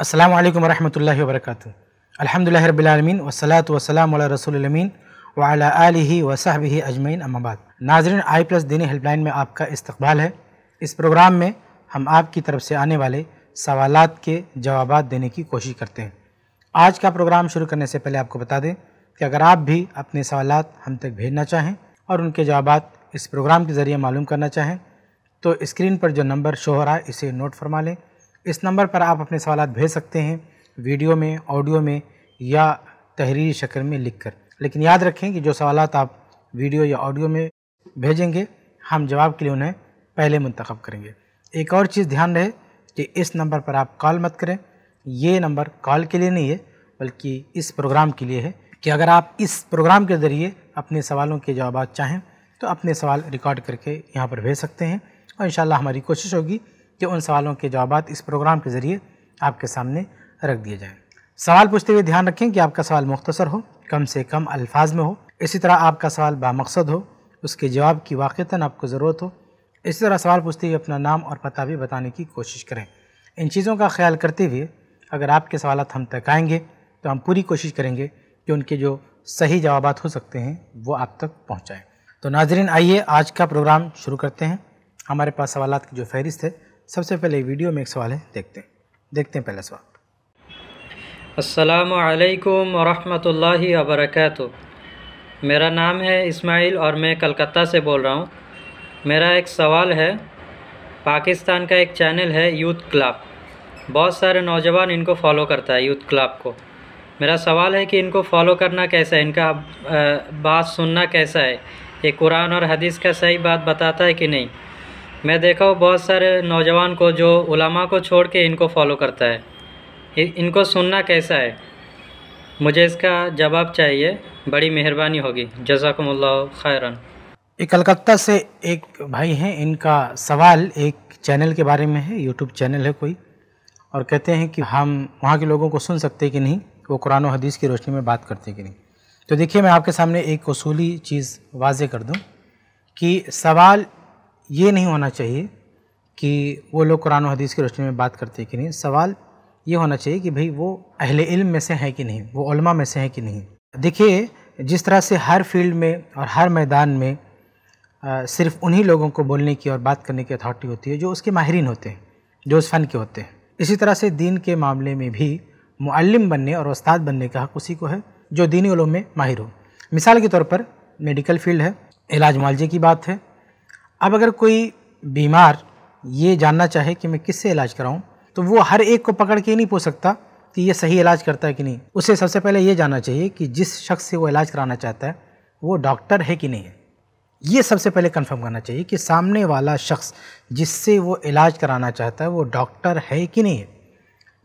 अस्सलाम वालेकुम रहमतुल्लाहि व बरकातुहू अल्हम्दुलिल्लाहि रब्बिल आलमीन वस्सलातु वस्सलामु अला रसूलिल अमीन व अला आलिहि व सहबिहि अजमैन अम्माबाद नाजरीन आई प्लस दीनी हेल्पलाइन में आपका इस्तकबाल है इस प्रोग्राम में हम आपकी तरफ से आने वाले सवालत के जवाब देने की कोशिश करते हैं आज का प्रोग्राम शुरू करने से पहले आपको बता दें कि अगर आप भी अपने सवाल हम तक भेजना चाहें और उनके जवाब इस प्रोग्राम के ज़रिए मालूम करना चाहें तो स्क्रीन पर जो नंबर शो हो रहा है इसे नोट फरमा लें इस नंबर पर आप अपने सवाल भेज सकते हैं वीडियो में ऑडियो में या तहरीरी शक्ल में लिख कर लेकिन याद रखें कि जो सवाल आप वीडियो या ऑडियो में भेजेंगे हम जवाब के लिए उन्हें पहले मंतखब करेंगे एक और चीज़ ध्यान रहे कि इस नंबर पर आप कॉल मत करें ये नंबर कॉल के लिए नहीं है बल्कि इस प्रोग्राम के लिए है कि अगर आप इस प्रोग्राम के ज़रिए अपने सवालों के जवाब चाहें तो अपने सवाल रिकॉर्ड करके यहाँ पर भेज सकते हैं और इन हमारी कोशिश होगी कि उन सवालों के जवाब इस प्रोग्राम के ज़रिए आपके सामने रख दिए जाएँ सवाल पूछते हुए ध्यान रखें कि आपका सवाल मुख्तसर हो कम से कम अल्फाज में हो इसी तरह आपका सवाल बामकसद हो उसके जवाब की वाक़ता आपको ज़रूरत हो इसी तरह सवाल पूछते हुए अपना नाम और पता भी बताने की कोशिश करें इन चीज़ों का ख्याल करते हुए अगर आपके सवाल हम तक आएंगे तो हम पूरी कोशिश करेंगे कि उनके जो सही जवाब हो सकते हैं वो आप तक पहुँचाएँ तो नाजरीन आइए आज का प्रोग्राम शुरू करते हैं हमारे पास सवाल की जो फहरिस्त है सबसे पहले वीडियो में एक सवाल है देखते हैं देखते हैं पहला सवाल असलकम वरहमल वरक मेरा नाम है इस्माइल और मैं कलकत्ता से बोल रहा हूँ मेरा एक सवाल है पाकिस्तान का एक चैनल है यूथ क्लब बहुत सारे नौजवान इनको फॉलो करता है यूथ क्लब को मेरा सवाल है कि इनको फॉलो करना कैसा है इनका बात सुनना कैसा है ये कुरान और हदीस का सही बात बताता है कि नहीं मैं देखा हूँ बहुत सारे नौजवान को जो उलामा को छोड़ के इनको फॉलो करता है इनको सुनना कैसा है मुझे इसका जवाब चाहिए बड़ी मेहरबानी होगी जजाकमल खैरन एक कलकत्ता से एक भाई हैं इनका सवाल एक चैनल के बारे में है यूट्यूब चैनल है कोई और कहते हैं कि हम वहाँ के लोगों को सुन सकते कि नहीं वो कुरान और हदीस की रोशनी में बात करते कि नहीं तो देखिए मैं आपके सामने एक असूली चीज़ वाज कर दूँ कि सवाल ये नहीं होना चाहिए कि वो लोग कुरान हदीस की रोशनी में बात करते कि नहीं सवाल ये होना चाहिए कि भाई वो अहले इल्म में से हैं कि नहीं वो में से हैं कि नहीं देखिए जिस तरह से हर फील्ड में और हर मैदान में आ, सिर्फ उन्हीं लोगों को बोलने की और बात करने की अथॉरिटी होती है जो उसके माहरीन होते हैं जो उस फ़न के होते हैं इसी तरह से दीन के मामले में भी मुअल्लिम बनने और उस्ताद बनने का हक उसी को है जो दीनी में माहिर हो मिसाल के तौर पर मेडिकल फील्ड है इलाज मुआवजे की बात है अब अगर कोई बीमार ये जानना चाहे कि मैं किससे इलाज कराऊँ तो वो हर एक को पकड़ के नहीं पूछ सकता कि ये सही इलाज करता है कि नहीं उसे सबसे पहले ये जानना चाहिए कि जिस शख्स से वो इलाज कराना चाहता है वो डॉक्टर है कि नहीं है ये सबसे पहले कंफर्म करना चाहिए कि सामने वाला शख्स जिससे वो इलाज कराना चाहता है वो डॉक्टर है कि नहीं है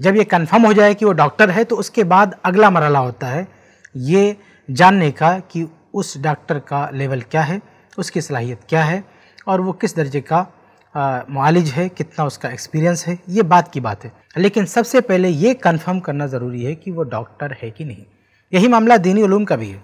जब ये कंफर्म हो जाए कि वो डॉक्टर है तो उसके बाद अगला मरला होता है ये जानने का कि उस डॉक्टर का लेवल क्या है उसकी सलाहियत क्या है और वो किस दर्जे का मालिज है कितना उसका एक्सपीरियंस है ये बात की बात है लेकिन सबसे पहले ये कन्फर्म करना ज़रूरी है कि वो डॉक्टर है कि नहीं यही मामला दीनी ूम का भी है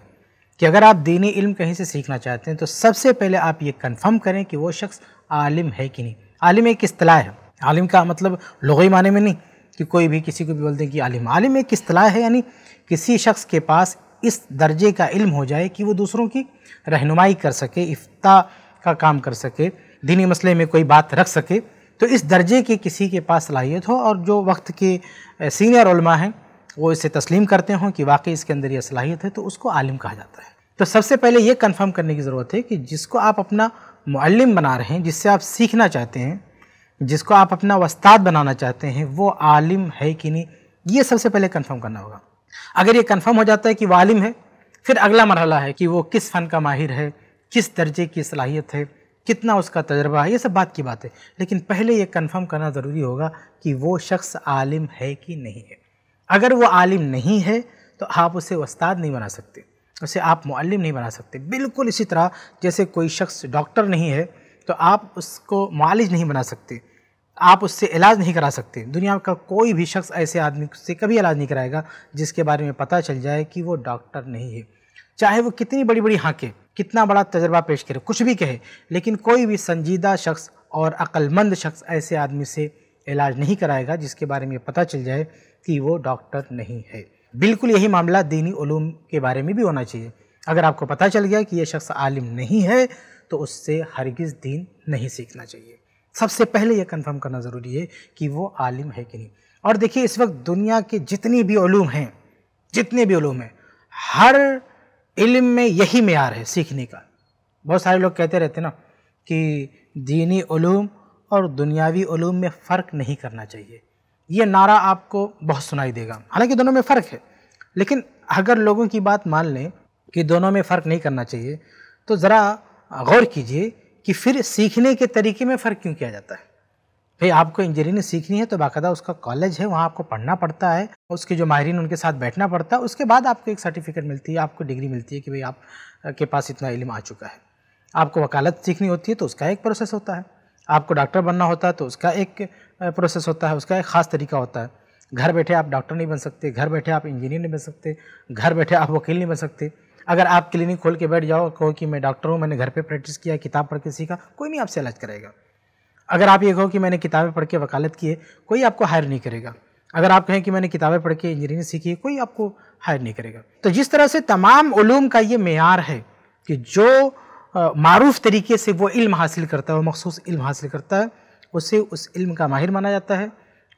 कि अगर आप दीनी इल्म कहीं से सीखना चाहते हैं तो सबसे पहले आप ये कन्फर्म करें कि वो शख्स आलिम है कि नहीं आलिम एक अतलाह है आलिम का मतलब लगई माने में नहीं कि कोई भी किसी को भी बोलते हैं कि आलिम आलिम एक अतलाह है यानी किसी शख्स के पास इस दर्जे का इल्म हो जाए कि वो दूसरों की रहनुमाई कर सके इफ्ता का काम कर सके दीनी मसले में कोई बात रख सके तो इस दर्जे की किसी के पास सलाहियत हो और जो वक्त के सीनियर उलमा हैं वो इसे तस्लीम करते हों कि वाकई इसके अंदर यह सलाहियत है तो उसको आलिम कहा जाता है तो सबसे पहले ये कन्फ़र्म करने की ज़रूरत है कि जिसको आप अपना मुअल्लिम बना रहे हैं जिससे आप सीखना चाहते हैं जिसको आप अपना वस्ताद बनाना चाहते हैं वो आलिम है कि नहीं ये सबसे पहले कन्फर्म करना होगा अगर ये कन्फ़र्म हो जाता है कि वो आलिम है फिर अगला मरहला है कि वो किस फ़न का माहिर है किस दर्जे की सलाहियत है कितना उसका तजर्बा है ये सब बात की बात है लेकिन पहले ये कन्फर्म करना ज़रूरी होगा कि वो शख्स आलिम है कि नहीं है अगर वो आलिम नहीं है तो आप उसे उस्ताद नहीं बना सकते उसे आप मुअल्लिम नहीं बना सकते बिल्कुल इसी तरह जैसे कोई शख्स डॉक्टर नहीं है तो आप उसको मालिज नहीं बना सकते आप उससे इलाज नहीं करा सकते दुनिया का कोई भी शख्स ऐसे आदमी से कभी इलाज नहीं कराएगा जिसके बारे में पता चल जाए कि वो डॉक्टर नहीं है चाहे वो कितनी बड़ी बड़ी हाँके कितना बड़ा तजर्बा पेश करे कुछ भी कहे लेकिन कोई भी संजीदा शख्स और अक्लमंद शख्स ऐसे आदमी से इलाज नहीं कराएगा जिसके बारे में पता चल जाए कि वो डॉक्टर नहीं है बिल्कुल यही मामला दीनी ूम के बारे में भी होना चाहिए अगर आपको पता चल गया कि यह शख्स आलिम नहीं है तो उससे हरगिज़ दीन नहीं सीखना चाहिए सबसे पहले यह कन्फर्म करना ज़रूरी है कि वो आलिम है कि नहीं और देखिए इस वक्त दुनिया के जितनी भी ूम हैं जितने भी ूम हैं हर इल्म में यही मैार है सीखने का बहुत सारे लोग कहते रहते ना कि दीनी ूम और दुनियावी ूम में फ़र्क नहीं करना चाहिए ये नारा आपको बहुत सुनाई देगा हालांकि दोनों में फ़र्क है लेकिन अगर लोगों की बात मान लें कि दोनों में फ़र्क नहीं करना चाहिए तो ज़रा गौर कीजिए कि फिर सीखने के तरीके में फ़र्क क्यों किया जाता है भाई आपको इंजीनियरिंग सीखनी है तो बाकायदा उसका कॉलेज है वहाँ आपको पढ़ना पड़ता है उसके जो माहरीन उनके साथ बैठना पड़ता है उसके बाद आपको एक सर्टिफिकेट मिलती है आपको डिग्री मिलती है कि भाई आप के पास इतना इलम आ चुका है आपको वकालत सीखनी होती है तो उसका एक प्रोसेस होता है आपको डॉक्टर बनना होता है तो उसका एक प्रोसेस होता है उसका एक ख़ास तरीका होता है घर बैठे आप डॉक्टर नहीं बन सकते घर बैठे आप इंजीनियर नहीं बन सकते घर बैठे आप वकील नहीं बन सकते अगर आप क्लिनिक खोल के बैठ जाओ कहो कि मैं डॉक्टर हूँ मैंने घर पे प्रैक्टिस किया किताब पढ़ के सीखा कोई नहीं आपसे इलाज करेगा अगर आप ये कहो कि मैंने किताबें पढ़ के वकालत की है कोई आपको हायर नहीं करेगा अगर आप कहें कि मैंने किताबें पढ़ के इंजीनियरिंग सीखी है कोई आपको हायर नहीं करेगा तो जिस तरह से तमाम ूम का ये मैार है कि जो मरूफ तरीके से वो इल्म हासिल करता है मखसूस इल्म हासिल करता है उसे उस इल्म का माहिर माना जाता है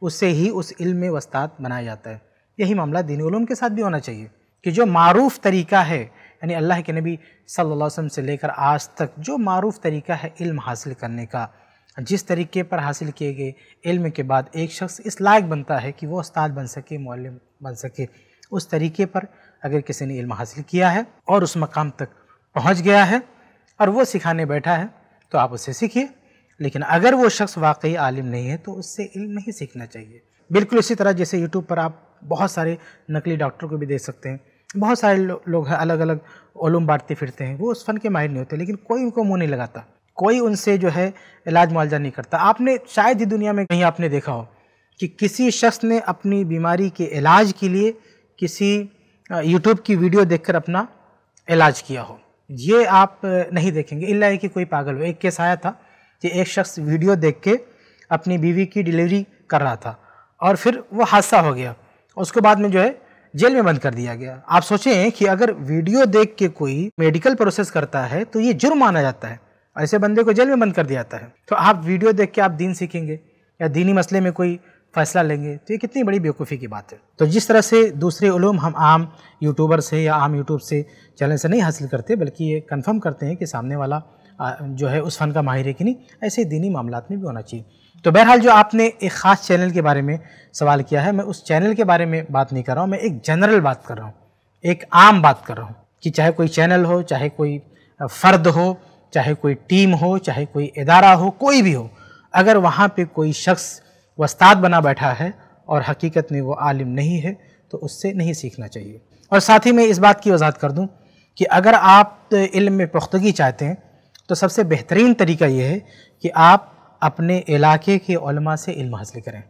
उससे ही उस इल्म में वस्ताद बनाया जाता है यही मामला दीन ूम के साथ भी होना चाहिए कि जो मरूफ तरीका है यानी अल्लाह के नबी सल्लल्लाहु अलैहि वसल्लम से लेकर आज तक जो मरूफ तरीका है इल्म हासिल करने का जिस तरीके पर हासिल किए गए इल्म के बाद एक शख्स इस लायक बनता है कि वो उस्ताद बन सके मौलम बन सके उस तरीके पर अगर किसी ने इल्म हासिल किया है और उस मकाम तक पहुंच गया है और वो सिखाने बैठा है तो आप उससे सीखिए लेकिन अगर वो शख्स वाकई आलिम नहीं है तो उससे इल्म नहीं सीखना चाहिए बिल्कुल इसी तरह जैसे यूट्यूब पर आप बहुत सारे नकली डॉक्टर को भी देख सकते हैं बहुत सारे लोग अलग अलग ओलूम बांटते फिरते हैं वो उस फन के माहिर नहीं होते लेकिन कोई उनको मुँह नहीं लगाता कोई उनसे जो है इलाज मुआवजा नहीं करता आपने शायद ही दुनिया में कहीं आपने देखा हो कि किसी शख्स ने अपनी बीमारी के इलाज के लिए किसी यूट्यूब की वीडियो देखकर अपना इलाज किया हो ये आप नहीं देखेंगे इला है कि कोई पागल हो एक केस आया था कि एक शख्स वीडियो देख के अपनी बीवी की डिलीवरी कर रहा था और फिर वो हादसा हो गया उसके बाद में जो है जेल में बंद कर दिया गया आप सोचें कि अगर वीडियो देख के कोई मेडिकल प्रोसेस करता है तो ये जुर्म माना जाता है ऐसे बंदे को जेल में बंद कर दिया जाता है तो आप वीडियो देख के आप दीन सीखेंगे या दीनी मसले में कोई फैसला लेंगे तो ये कितनी बड़ी बेवकूफ़ी की बात है तो जिस तरह से दूसरे ूम हम आम यूट्यूबर से या आम यूट्यूब से चैनल से नहीं हासिल करते बल्कि ये कन्फर्म करते हैं कि सामने वाला जो है उस फ़न का माहिर है कि नहीं ऐसे दीनी मामला में भी होना चाहिए तो बहरहाल जो आपने एक ख़ास चैनल के बारे में सवाल किया है मैं उस चैनल के बारे में बात नहीं कर रहा हूँ मैं एक जनरल बात कर रहा हूँ एक आम बात कर रहा हूँ कि चाहे कोई चैनल हो चाहे कोई फ़र्द हो चाहे कोई टीम हो चाहे कोई इदारा हो कोई भी हो अगर वहाँ पे कोई शख्स वस्ताद बना बैठा है और हकीकत में वो आलिम नहीं है तो उससे नहीं सीखना चाहिए और साथ ही मैं इस बात की वजाहत कर दूँ कि अगर आप तो इल्म में पुख्तगी चाहते हैं तो सबसे बेहतरीन तरीका ये है कि आप अपने इलाके के ओलमा से इल्म हासिल करें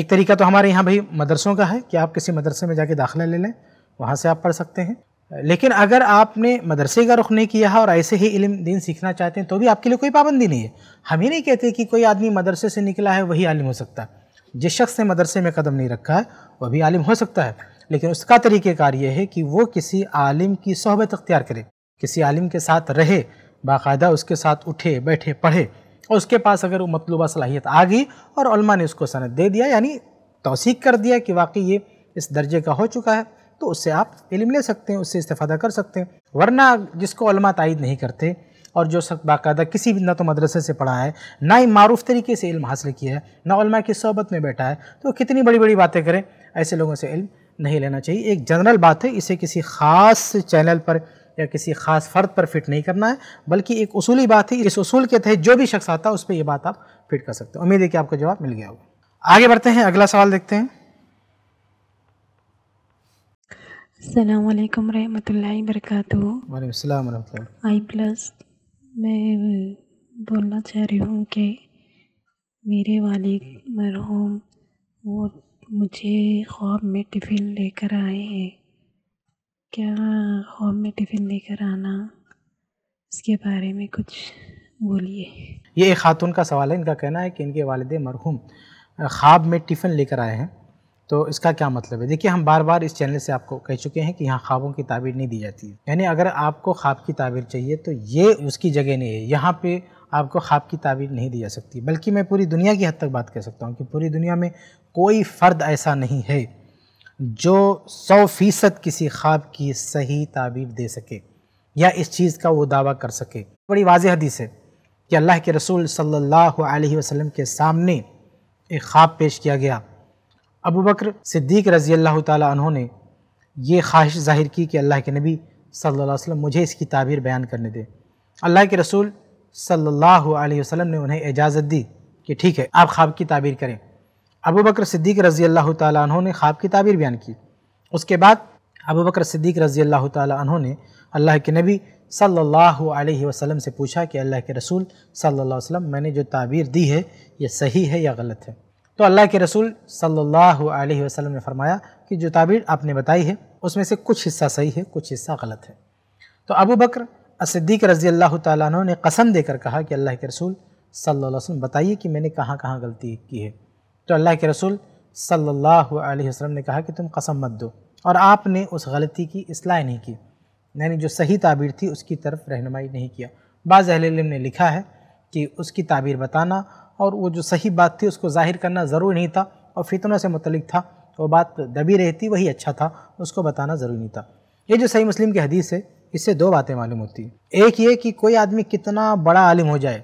एक तरीका तो हमारे यहाँ भाई मदरसों का है कि आप किसी मदरसे में जाके दाखिला ले लें वहाँ से आप पढ़ सकते हैं लेकिन अगर आपने मदरसे का रुख नहीं किया है और ऐसे ही इल्म दिन सीखना चाहते हैं तो भी आपके लिए कोई पाबंदी नहीं है हम ही नहीं कहते कि कोई आदमी मदरसे से निकला है वही आलिम हो सकता है जिस शख्स ने मदरसे में कदम नहीं रखा है वह भी आलिम हो सकता है लेकिन उसका तरीक़ेकार ये है कि वो किसी आलिम की सहबत अख्तियार करे किसी आलिम के साथ रहे बाकायदा उसके साथ उठे बैठे पढ़े और उसके पास अगर वो मतलूबा सलाहियत आ गई और ने उसको सनत दे दिया यानी तोसीक कर दिया कि वाकई ये इस दर्जे का हो चुका है तो उससे आप इलम ले सकते हैं उससे इस्ता कर सकते हैं वरना जिसको तायद तयद नहीं करते और जो सब बाकायदा किसी भी ना तो मदरसे से पढ़ा है ना ही मारूफ तरीके से इल्म हासिल किया है ना उलमा की सोबत में बैठा है तो कितनी बड़ी बड़ी बातें करें ऐसे लोगों से इल्म नहीं लेना चाहिए एक जनरल बात है इसे किसी ख़ास चैनल पर या किसी ख़ास फ़र्द पर फिट नहीं करना है बल्कि एक उसूली बात है इस उसूल के तहत जो भी शख्स आता है उस पर यह बात आप फिट कर सकते हैं उम्मीद है कि आपका जवाब मिल गया होगा आगे बढ़ते हैं अगला सवाल देखते हैं अल्लाम रहमतुल्लाहि वरकत आई प्लस मैं बोलना चाह रही हूँ कि मेरे वालिद मरहूम वो मुझे ख्वाब में टिफ़िन लेकर आए हैं क्या ख्वाब में टिफ़िन लेकर आना इसके बारे में कुछ बोलिए ये एक खातून का सवाल है इनका कहना है कि इनके वालद मरहूम ख्वाब में टिफ़िन लेकर आए हैं तो इसका क्या मतलब है देखिए हम बार बार इस चैनल से आपको कह चुके हैं कि यहाँ ख्वाबों की ताबीर नहीं दी जाती है यानी अगर आपको ख्वाब की ताबीर चाहिए तो ये उसकी जगह नहीं है यहाँ पे आपको ख्वाब की ताबीर नहीं दी जा सकती बल्कि मैं पूरी दुनिया की हद तक बात कर सकता हूँ कि पूरी दुनिया में कोई फ़र्द ऐसा नहीं है जो सौ फीसद किसी ख्वाब की सही ताबीर दे सके या इस चीज़ का वो दावा कर सके बड़ी वाज हदीस है कि अल्लाह के रसूल सल्लल्लाहु अलैहि वसल्लम के सामने एक ख्वाब पेश किया गया अबू बकर सिद्दीक रज़ी अल्लाह तहों ने ये ख्वाहिश ज़ाहिर की कि अल्लाह के नबी सल्लल्लाहु अलैहि वसल्लम मुझे इसकी ताबीर बयान करने दें अल्लाह के रसूल सल्लल्लाहु अलैहि वसल्लम ने उन्हें इजाज़त दी कि ठीक है आप ख्वाब की ताबीर करें अबू बकर सिद्दीक रज़ी अल्लाह तहों ने ख्वाब की ताबीर बयान की उसके बाद अबू बकर सिद्दीक रज़ी अल्लाह तहों ने अल्लाह के नबी सल्लल्लाहु अलैहि वसल्लम से पूछा कि अल्लाह के रसूल सल्लल्लाहु अलैहि वसल्लम मैंने जो ताबीर दी है ये सही है या गलत है तो अल्लाह के रसूल सल्लल्लाहु अलैहि वसल्लम ने फरमाया कि जो ताबीर आपने बताई है उसमें से कुछ हिस्सा सही है कुछ हिस्सा गलत है तो अबू बकर असद्दीक रज़ी अल्लाह तु ने कसम देकर कहा कि अल्लाह के रसूल सल्लल्लाहु अलैहि वसल्लम बताइए कि मैंने कहाँ कहाँ गलती की है तो अल्लाह के रसूल सल्लल्लाहु अलैहि वसल्लम ने कहा कि तुम कसम मत दो और आपने उस गलती की असलाह नहीं की यानी जो सही ताबीर थी उसकी तरफ रहनुमाई नहीं किया बाज़ अहल ने लिखा है कि उसकी ताबीर बताना और वो जो सही बात थी उसको जाहिर करना ज़रूरी नहीं था और फितनों से मुतलिक था तो वो बात दबी रहती वही अच्छा था उसको बताना ज़रूरी नहीं था ये जो सही मुस्लिम की हदीस है इससे दो बातें मालूम होती एक ये कि कोई आदमी कितना बड़ा आलिम हो जाए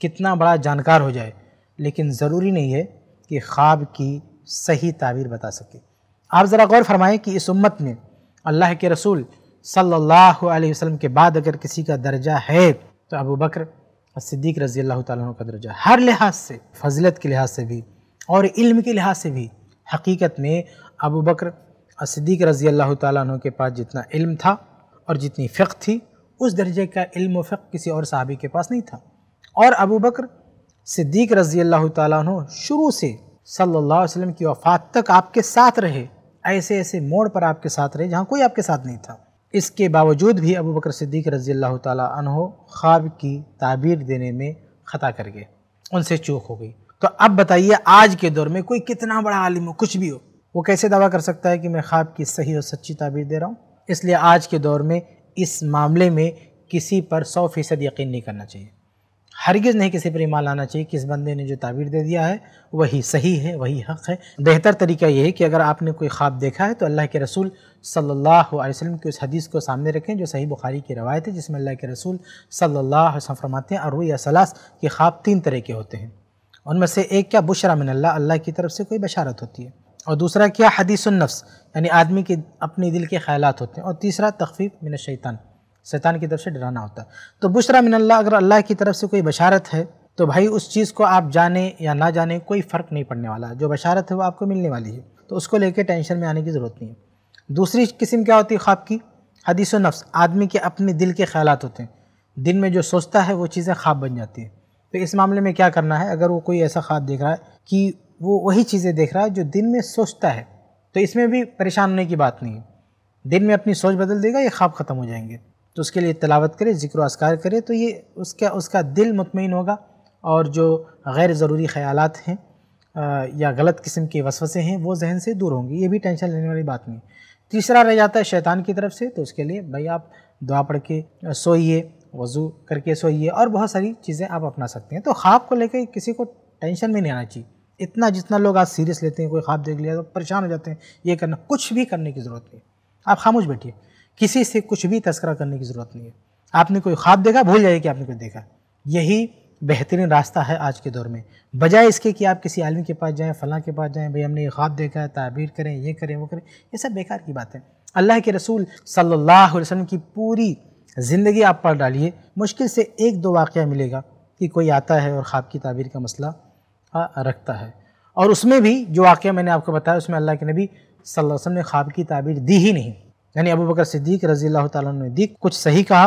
कितना बड़ा जानकार हो जाए लेकिन ज़रूरी नहीं है कि ख्वाब की सही ताबीर बता सके आप ज़रा गौर फरमाएं कि इस उम्मत में अल्लाह के रसूल सल्लल्लाहु अलैहि वसल्लम के बाद अगर किसी का दर्जा है तो अबू बकर सिद्दीक रज़ी अल्लाह तु का दर्जा हर लिहाज से फजलत के लिहाज से भी और इल्म के लिहाज से भी हकीकत में अबू बकर सिद्दीक रज़ी अल्लाह तु के पास जितना इल्म था और जितनी फ़िक थी उस दर्जे का इल्म फ़िक किसी और साहबी के पास नहीं था और अबू बकर सिद्दीक रज़ी अल्लाह तु शुरू से सल्लल्लाहु अलैहि वसल्लम की वफ़ात तक आपके साथ रहे ऐसे ऐसे मोड़ पर आपके साथ रहे जहाँ कोई आपके साथ नहीं था इसके बावजूद भी अबू बकर सिद्दीक रज़ी अल्लाह तहो ख्वाब की ताबीर देने में ख़ता कर गए उनसे चूक हो गई तो अब बताइए आज के दौर में कोई कितना बड़ा आलिम हो कुछ भी हो वो कैसे दावा कर सकता है कि मैं ख्वाब की सही और सच्ची ताबीर दे रहा हूँ इसलिए आज के दौर में इस मामले में किसी पर सौ फ़ीसद यकीन नहीं करना चाहिए हरगिज़ नहीं किसी पर ईमान लाना चाहिए किस बंदे ने जो ताबीर दे दिया है वही सही है वही हक़ है बेहतर तरीका यह है कि अगर आपने कोई ख्वाब देखा है तो अल्लाह के रसूल सल्लल्लाहु अलैहि वसल्लम की उस हदीस को सामने रखें जो सही बुखारी की रवायत है जिसमें अल्लाह के रसूल सल्लल्लाहु अलैहि वसल्लम फरमाते हैं और या सलास के ख्वाब तीन तरह के होते हैं उनमें से एक क्या बुशरा मिन अल्लाह अल्लाह की तरफ से कोई बशारत होती है और दूसरा क्या हदीस नफ्स यानी आदमी के अपने दिल के ख्याल होते हैं और तीसरा तखफीफ मिन शैतान शैतान की तरफ से डराना होता है तो बुशरा मिनल्ला अगर अल्लाह की तरफ से कोई बशारत है तो भाई उस चीज़ को आप जाने या ना जाने कोई फ़र्क नहीं पड़ने वाला जो बशारत है वो आपको मिलने वाली है तो उसको लेके टेंशन में आने की ज़रूरत नहीं है दूसरी किस्म क्या होती है ख्वाब की हदीस नफ्स आदमी के अपने दिल के ख्याल होते हैं दिन में जो सोचता है वो चीज़ें ख्वाब बन जाती हैं तो इस मामले में क्या करना है अगर वो कोई ऐसा ख्वाब देख रहा है कि वो वही चीज़ें देख रहा है जो दिन में सोचता है तो इसमें भी परेशान होने की बात नहीं है दिन में अपनी सोच बदल देगा ये ख्वाब ख़त्म हो जाएंगे तो उसके लिए तलावत करे ज़िक्र असकार करे तो ये उसका उसका दिल मुतमिन होगा और जो गैर ज़रूरी ख़्याल हैं या गलत किस्म के वसवसे हैं वो जहन से दूर होंगे ये भी टेंशन लेने वाली बात नहीं तीसरा रह जाता है शैतान की तरफ से तो उसके लिए भाई आप दुआ पढ़ के सोइए वज़ू करके सोइए और बहुत सारी चीज़ें आप अपना सकते हैं तो ख्वाब को लेकर किसी को टेंशन में नहीं आना चाहिए इतना जितना लोग आज सीरियस लेते हैं कोई ख्वाब देख लिया तो परेशान हो जाते हैं ये करना कुछ भी करने की ज़रूरत नहीं आप खामोश बैठिए किसी से कुछ भी तस्करा करने की ज़रूरत नहीं है आपने कोई ख्वाब देखा भूल जाइए कि आपने कुछ देखा यही बेहतरीन रास्ता है आज के दौर में बजाय इसके कि आप किसी आलमी के पास जाएँ फलां के पास जाएँ भाई हमने ये ख्वाब देखा है ताबीर करें ये करें वो करें ये सब बेकार की बात है अल्लाह के रसूल सल्लल्लाहु अलैहि वसल्लम की पूरी ज़िंदगी आप पढ़ डालिए मुश्किल से एक दो वाक़ मिलेगा कि कोई आता है और ख्वाब की ताबीर का मसला रखता है और उसमें भी जो वाक़ मैंने आपको बताया उसमें अल्लाह के नबी वसल्लम ने ख्वाब की ताबीर दी ही नहीं यानी अबू बकर सिद्दीक रजी अल्लाह दी कुछ सही कहा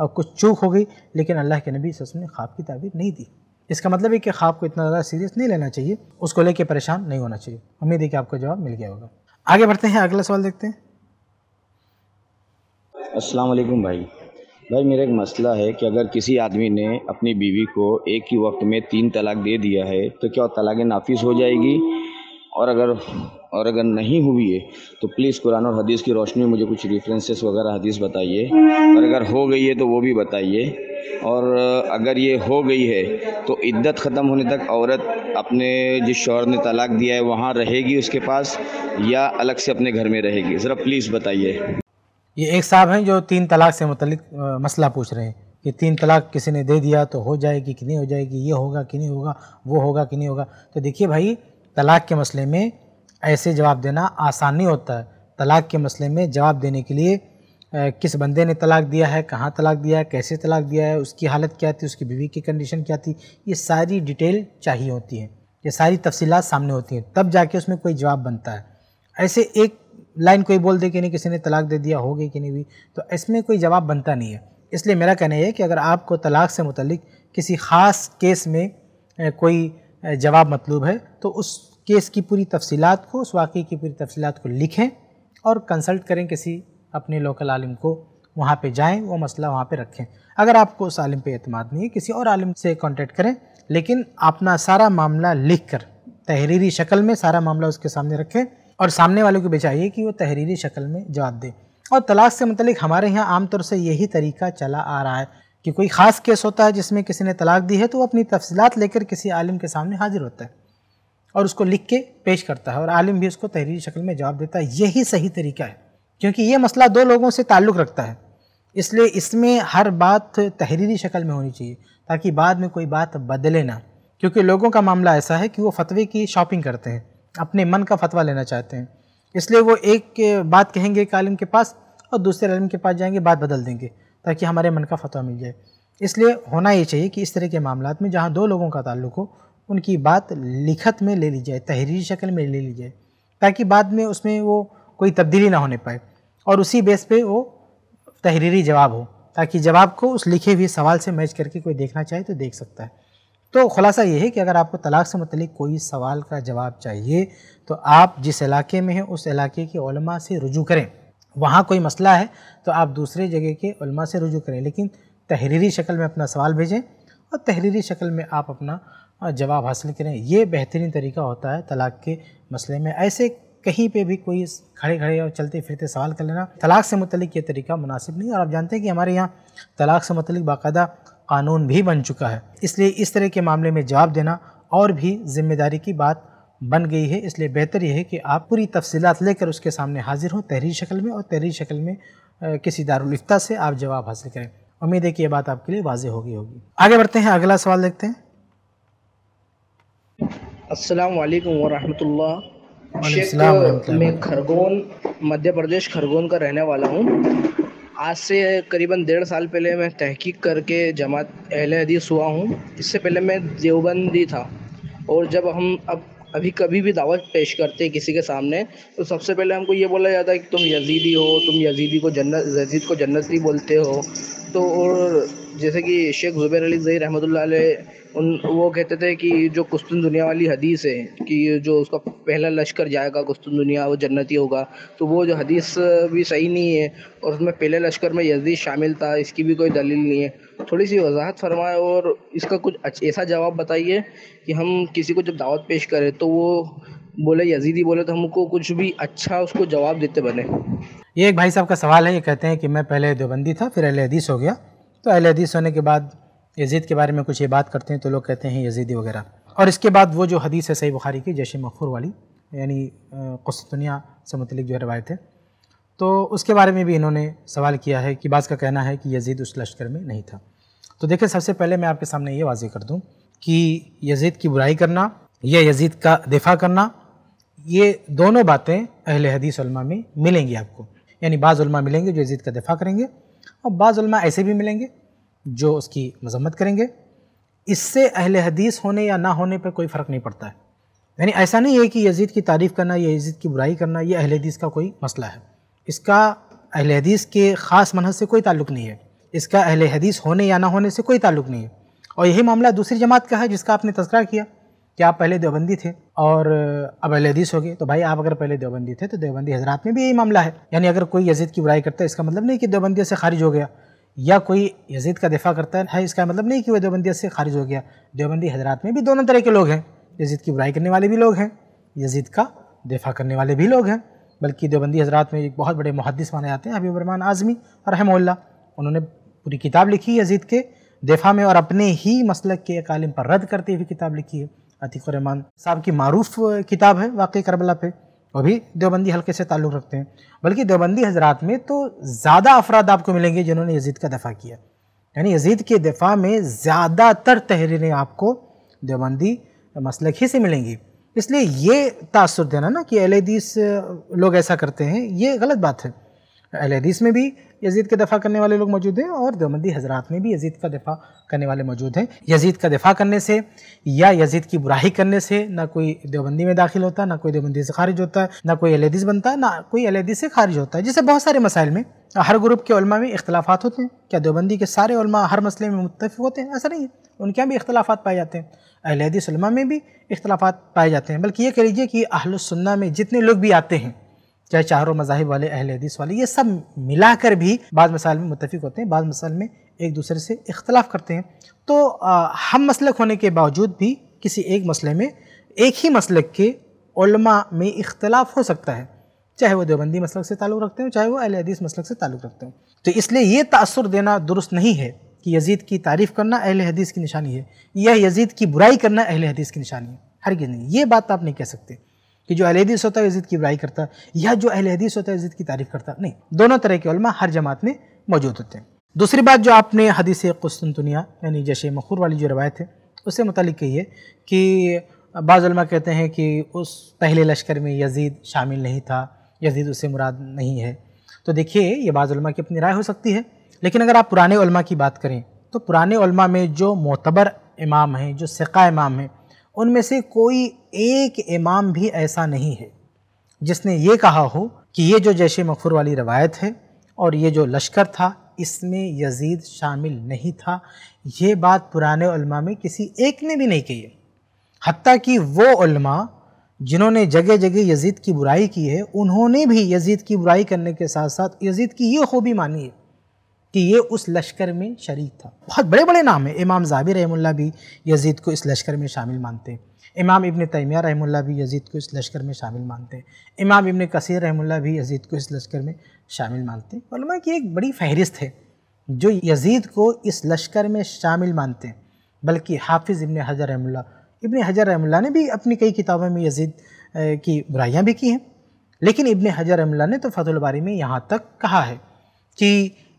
और कुछ चूक हो गई लेकिन अल्लाह के नबी वसम ने ख्वाब की ताबीर नहीं दी इसका मतलब है कि ख्वाब को इतना ज़्यादा सीरियस नहीं लेना चाहिए उसको लेके परेशान नहीं होना चाहिए उम्मीद है कि आपको जवाब मिल गया होगा आगे बढ़ते हैं अगला सवाल देखते हैं असलम भाई भाई मेरा एक मसला है कि अगर किसी आदमी ने अपनी बीवी को एक ही वक्त में तीन तलाक दे दिया है तो क्या तलाक नाफिस हो जाएगी और अगर और अगर नहीं हुई है तो प्लीज़ कुरान और हदीस की रोशनी में मुझे कुछ रेफरेंसेस वगैरह हदीस बताइए और अगर हो गई है तो वो भी बताइए और अगर ये हो गई है तो इद्दत ख़त्म होने तक औरत अपने जिस शोहर ने तलाक दिया है वहाँ रहेगी उसके पास या अलग से अपने घर में रहेगी ज़रा प्लीज़ बताइए ये एक साहब हैं जो तीन तलाक से मतलब मसला पूछ रहे हैं कि तीन तलाक किसी ने दे दिया तो हो जाएगी कि नहीं हो जाएगी ये होगा कि नहीं होगा वो होगा कि नहीं होगा तो देखिए भाई तलाक के मसले में ऐसे जवाब देना आसानी होता है तलाक के मसले में जवाब देने के लिए किस बंदे ने तलाक दिया है कहाँ तलाक दिया है कैसे तलाक दिया है उसकी हालत क्या थी उसकी बीवी की कंडीशन क्या थी ये सारी डिटेल चाहिए होती है ये सारी तफसीलात सामने होती हैं तब जाके उसमें कोई जवाब बनता है ऐसे एक लाइन कोई बोल दे कि नहीं किसी ने तलाक दे दिया हो गई कि नहीं हुई तो इसमें कोई जवाब बनता नहीं है इसलिए मेरा कहना यह है कि अगर आपको तलाक से मुतलिक किसी ख़ास केस में कोई जवाब मतलूब है तो उस केस की पूरी तफसीत को उस वाक़े की पूरी तफसीत को लिखें और कंसल्ट करें किसी अपने लोकल आलिम को वहाँ पे जाएं वो मसला वहाँ पे रखें अगर आपको उस आलिम पे अतमाद नहीं है किसी और आलिम से कांटेक्ट करें लेकिन अपना सारा मामला लिख कर तहरीरी शक्ल में सारा मामला उसके सामने रखें और सामने वालों को बेचाइए कि वो तहरीरी शक्ल में जवाब दें और तलाक से मतलब हमारे यहाँ आमतौर से यही तरीका चला आ रहा है कि कोई ख़ास केस होता है जिसमें किसी ने तलाक दी है तो वो अपनी तफसीत लेकर किसी आलिम के सामने हाजिर होता है और उसको लिख के पेश करता है और आलिम भी उसको तहरीरी शक्ल में जवाब देता है यही सही तरीका है क्योंकि ये मसला दो लोगों से ताल्लुक़ रखता है इसलिए इसमें हर बात तहरीरी शक्ल में होनी चाहिए ताकि बाद में कोई बात बदले ना क्योंकि लोगों का मामला ऐसा है कि वो फतवे की शॉपिंग करते हैं अपने मन का फतवा लेना चाहते हैं इसलिए वो एक बात कहेंगे एक आलिम के पास और दूसरे आलिम के पास जाएंगे बात बदल देंगे ताकि हमारे मन का फतवा मिल जाए इसलिए होना ये चाहिए कि इस तरह के मामला में जहाँ दो लोगों का ताल्लुक हो उनकी बात लिखत में ले ली जाए तहरीरी शक्ल में ले ली जाए ताकि बाद में उसमें वो कोई तब्दीली ना होने पाए और उसी बेस पे वो तहरीरी जवाब हो ताकि जवाब को उस लिखे हुए सवाल से मैच करके कोई देखना चाहे तो देख सकता है तो खुलासा ये है कि अगर आपको तलाक से मतलब कोई सवाल का जवाब चाहिए तो आप जिस इलाके में हैं उस इलाके के उलमा से रुजू करें वहाँ कोई मसला है तो आप दूसरे जगह के उलमा से रुजू करें लेकिन तहरीरी शक्ल में अपना सवाल भेजें और तहरीरी शक्ल में आप अपना हाँ, जवाब हासिल करें ये बेहतरीन तरीका होता है तलाक के मसले में ऐसे कहीं पे भी कोई खड़े खड़े और चलते फिरते सवाल कर लेना तलाक से मतलब ये तरीका मुनासिब नहीं और आप जानते हैं कि हमारे यहाँ तलाक से मतलब बाकायदा कानून भी बन चुका है इसलिए इस तरह के मामले में जवाब देना और भी जिम्मेदारी की बात बन गई है इसलिए बेहतर यह है कि आप पूरी तफसीत लेकर उसके सामने हाजिर हों तहरीर शक्ल में और तहरीर शक्ल में किसी दारुलफ्ता से आप जवाब हासिल करें उम्मीद है कि यह बात आपके लिए वाजह होगी होगी आगे बढ़ते हैं अगला सवाल देखते हैं असलकम वालेकुम मैं खरगोन मध्य प्रदेश खरगोन का रहने वाला हूँ आज से करीबन डेढ़ साल पहले मैं तहकीक करके जमात अहल हदीस हुआ हूँ इससे पहले मैं देवबंदी था और जब हम अब अभी कभी भी दावत पेश करते हैं किसी के सामने तो सबसे पहले हमको ये बोला जाता है कि तुम यजीदी हो तुम यजीदी को जन्नत यजीद को जन्नती बोलते हो तो और जैसे कि शेख ज़ुबैर अली जई रहमत उन वो कहते थे कि जो कुस्तुन दुनिया वाली हदीस है कि जो उसका पहला लश्कर जाएगा कुस्तुन दुनिया वो जन्नती होगा तो वो जो हदीस भी सही नहीं है और उसमें पहले लश्कर में यजदी शामिल था इसकी भी कोई दलील नहीं है थोड़ी सी वजाहत फरमाए और इसका कुछ ऐसा जवाब बताइए कि हम किसी को जब दावत पेश करें तो वो बोले यजीदी बोले तो हमको कुछ भी अच्छा उसको जवाब देते बने ये एक भाई साहब का सवाल है ये कहते हैं कि मैं पहले देवबंदी था फिर अहल हदीस हो गया तो अहल हदीस होने के बाद यजीद के बारे में कुछ ये बात करते हैं तो लोग कहते हैं यजीदी वगैरह और इसके बाद वो जो हदीस है सही बुखारी की जैश मखूर वाली यानी कुस्तुनिया से मतलब जो रवायत है तो उसके बारे में भी इन्होंने सवाल किया है कि बाज़ का कहना है कि यजीद उस लश्कर में नहीं था तो देखिए सबसे पहले मैं आपके सामने ये वाजी कर दूँ कि यजीद की बुराई करना या यजीद का दिफा करना ये दोनों बातें अहल हदीस में मिलेंगी आपको यानी बाज़ मिलेंगे जो यजीद का दिफा करेंगे और बाज़ ऐसे भी मिलेंगे जो उसकी मजम्मत करेंगे इससे अहल हदीस होने या ना होने पर कोई फ़र्क नहीं पड़ता है यानी ऐसा नहीं है कि यजीद की तारीफ़ करना या यजीद की बुराई करना यह अहल हदीस का कोई मसला है इसका अहल हदीस के ख़ास मनहज से कोई ताल्लुक नहीं है इसका अहल हदीस होने या ना होने से कोई ताल्लुक नहीं है और यही मामला दूसरी जमात का है जिसका आपने तस्करा किया कि आप पहले देवबंदी थे और अब अहल हदीस हो गए तो भाई आप अगर पहले देवबंदी थे तो देवबंदी हजरात में भी यही मामला है यानी अगर कोई यजीद की बुराई करता है इसका मतलब नहीं कि देवबंदी से खारिज हो गया या कोई यजीद का दिफा करता है इसका मतलब नहीं कि वह देवबंदी से खारिज हो गया देवबंदी हजरात में भी दोनों तरह के लोग हैं यजीद की बुराई करने वाले भी लोग हैं यजीद का दिफा करने वाले भी लोग हैं बल्कि देवबंदी हजरात में एक बहुत बड़े मुहदस माने जाते हैं हबीब रमान आज़मी और रहमोल्ला उन्होंने पूरी किताब लिखी है यजीद के दिफा में और अपने ही मसलक के कालिम पर रद्द करते हुए किताब लिखी है अतीक़ुररहमान रहमान साहब की मरूफ किताब है वाकई करबला पे तो भी देवबंदी हल्के से ताल्लुक़ रखते हैं बल्कि देवबंदी हजरात में तो ज़्यादा अफराद आपको मिलेंगे जिन्होंने यजीद का दफ़ा किया यानी यजीद के दफ़ा में ज़्यादातर तहरीरें आपको देवबंदी मसलक ही से मिलेंगी इसलिए ये तासर देना ना कि अहदीस लोग ऐसा करते हैं ये गलत बात है हदीस में भी यजीद का दफ़ा करने वाले लोग मौजूद हैं और देवबंदी हजरात में भी यजीद का दफ़ा करने वाले मौजूद हैं यजीद का दफ़ा करने से या यजीद की बुराही करने से ना कोई देवबंदी में दाखिल होता ना कोई देवबंदी से खारिज होता है ना कोई अलहदीस बनता ना कोई अलहदीस से खारिज होता है जैसे बहुत सारे मसाइल में हर ग्रुप के में इख्तलाफात होते हैं क्या देवबंदी के सारे हर मसले में मुतफ़ होते हैं ऐसा नहीं है उनके यहाँ भी इख्तलाफात पाए जाते हैं अहलदीसमा में भी इख्तलाफा पाए जाते हैं बल्कि ये कह लीजिए कि अहलसन्ना में जितने लोग भी आते हैं चाहे चारों मजाहब वाले अहल हदीस वाले ये सब मिलाकर भी बाद मसाइल में मुतफिक होते हैं बाद मसाइल में एक दूसरे से इख्तलाफ करते हैं तो आ, हम मसलक होने के बावजूद भी किसी एक मसले में एक ही मसलक के में इख्तलाफ हो सकता है चाहे वो देवबंदी मसलक से ताल्लुक़ रखते हैं चाहे वो अहल हदीस मसलक से ताल्लुक़ रखते हैं तो इसलिए ये तसर देना दुरुस्त नहीं है कि यजीद की तारीफ़ करना अहल हदीस की निशानी है या यजीद की बुराई करना अहल हदीस की निशानी है हर हरगिज़ नहीं ये बात आप नहीं कह सकते कि जो अहलहदीस होता है इज़्ज़त की बुराई करता है या जो अहलहदीस होता है इज़्ज़त की तारीफ़ करता नहीं दोनों तरह के उलमा हर जमात में मौजूद होते हैं दूसरी बात जो आपने हदीस कुस्तुनिया यानी जैश मखूर वाली जो रवायत है उससे मतलब कही है कि बाज़लमा कहते हैं कि उस पहले लश्कर में यजीद शामिल नहीं था यजीद उससे मुराद नहीं है तो देखिए ये बाज़लमा की अपनी राय हो सकती है लेकिन अगर आप पुराने की बात करें तो पुराने में जो मोतबर इमाम हैं जो सिका इमाम हैं उनमें से कोई एक इमाम भी ऐसा नहीं है जिसने ये कहा हो कि ये जो जैश मकफूर वाली रवायत है और ये जो लश्कर था इसमें यजीद शामिल नहीं था ये बात पुराने उल्मा में किसी एक ने भी नहीं कही है हती कि वो उल्मा जिन्होंने जगह जगह यजीद की बुराई की है उन्होंने भी यजीद की बुराई करने के साथ साथ यजीद की ये खूबी मानी है कि ये उस लश्कर में शरीक था बहुत बड़े बड़े नाम हैं इमाम जाबिर रहमुल्ला भी यजीद को इस लश्कर में शामिल मानते हैं इमाम इबन तैमिया रहमुल्ला भी यजीद को इस लश्कर में शामिल मानते हैं इमाम इबन कसीर रहमुल्ला भी यजीद को इस लश्कर में शामिल मानते हैं की एक बड़ी फहरिस्त है जो यजीद को इस लश्कर में शामिल मानते हैं बल्कि हाफिज़ इबन हजर रहमुल्ला इबन हजर रहमुल्ला ने भी अपनी कई किताबों में यजीद की बुराइयाँ भी की हैं लेकिन इबन हजर रहमुल्ला ने तो फतलबारी में यहाँ तक कहा है कि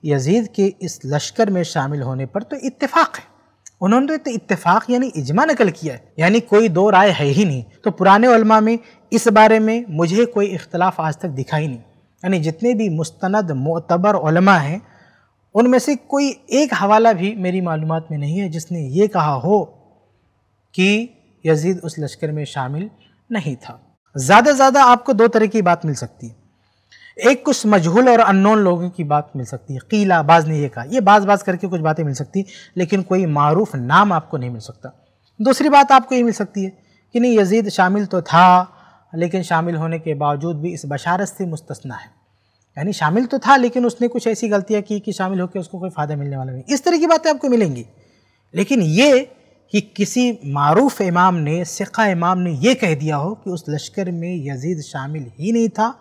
यजीद के इस लश्कर में शामिल होने पर तो इत्तेफाक है उन्होंने तो इत्तेफाक यानी इजमा नकल किया है यानी कोई दो राय है ही नहीं तो पुराने उलमा में इस बारे में मुझे कोई इख्तलाफ आज तक दिखा ही नहीं यानी जितने भी मुस्तंद मोतबर उलमा हैं उनमें से कोई एक हवाला भी मेरी मालूम में नहीं है जिसने ये कहा हो कि यजीद उस लश्कर में शामिल नहीं था ज़्यादा ज़्यादा आपको दो तरह की बात मिल सकती है एक कुछ मजहूल और अननोन लोगों की बात मिल सकती है किला बाज ने यह कहा यह बाज बाज करके कुछ बातें मिल सकती लेकिन कोई मरूफ नाम आपको नहीं मिल सकता दूसरी बात आपको ये मिल सकती है कि नहीं यजीद शामिल तो था लेकिन शामिल होने के बावजूद भी इस बशारत से मुस्तना है यानी शामिल तो था लेकिन उसने कुछ ऐसी गलतियाँ की कि शामिल होकर उसको कोई फ़ायदा मिलने वाला नहीं इस तरह की बातें आपको मिलेंगी लेकिन ये कि किसी मरूफ इमाम ने सिखा इमाम ने यह कह दिया हो कि उस लश्कर में यजीद शामिल ही नहीं था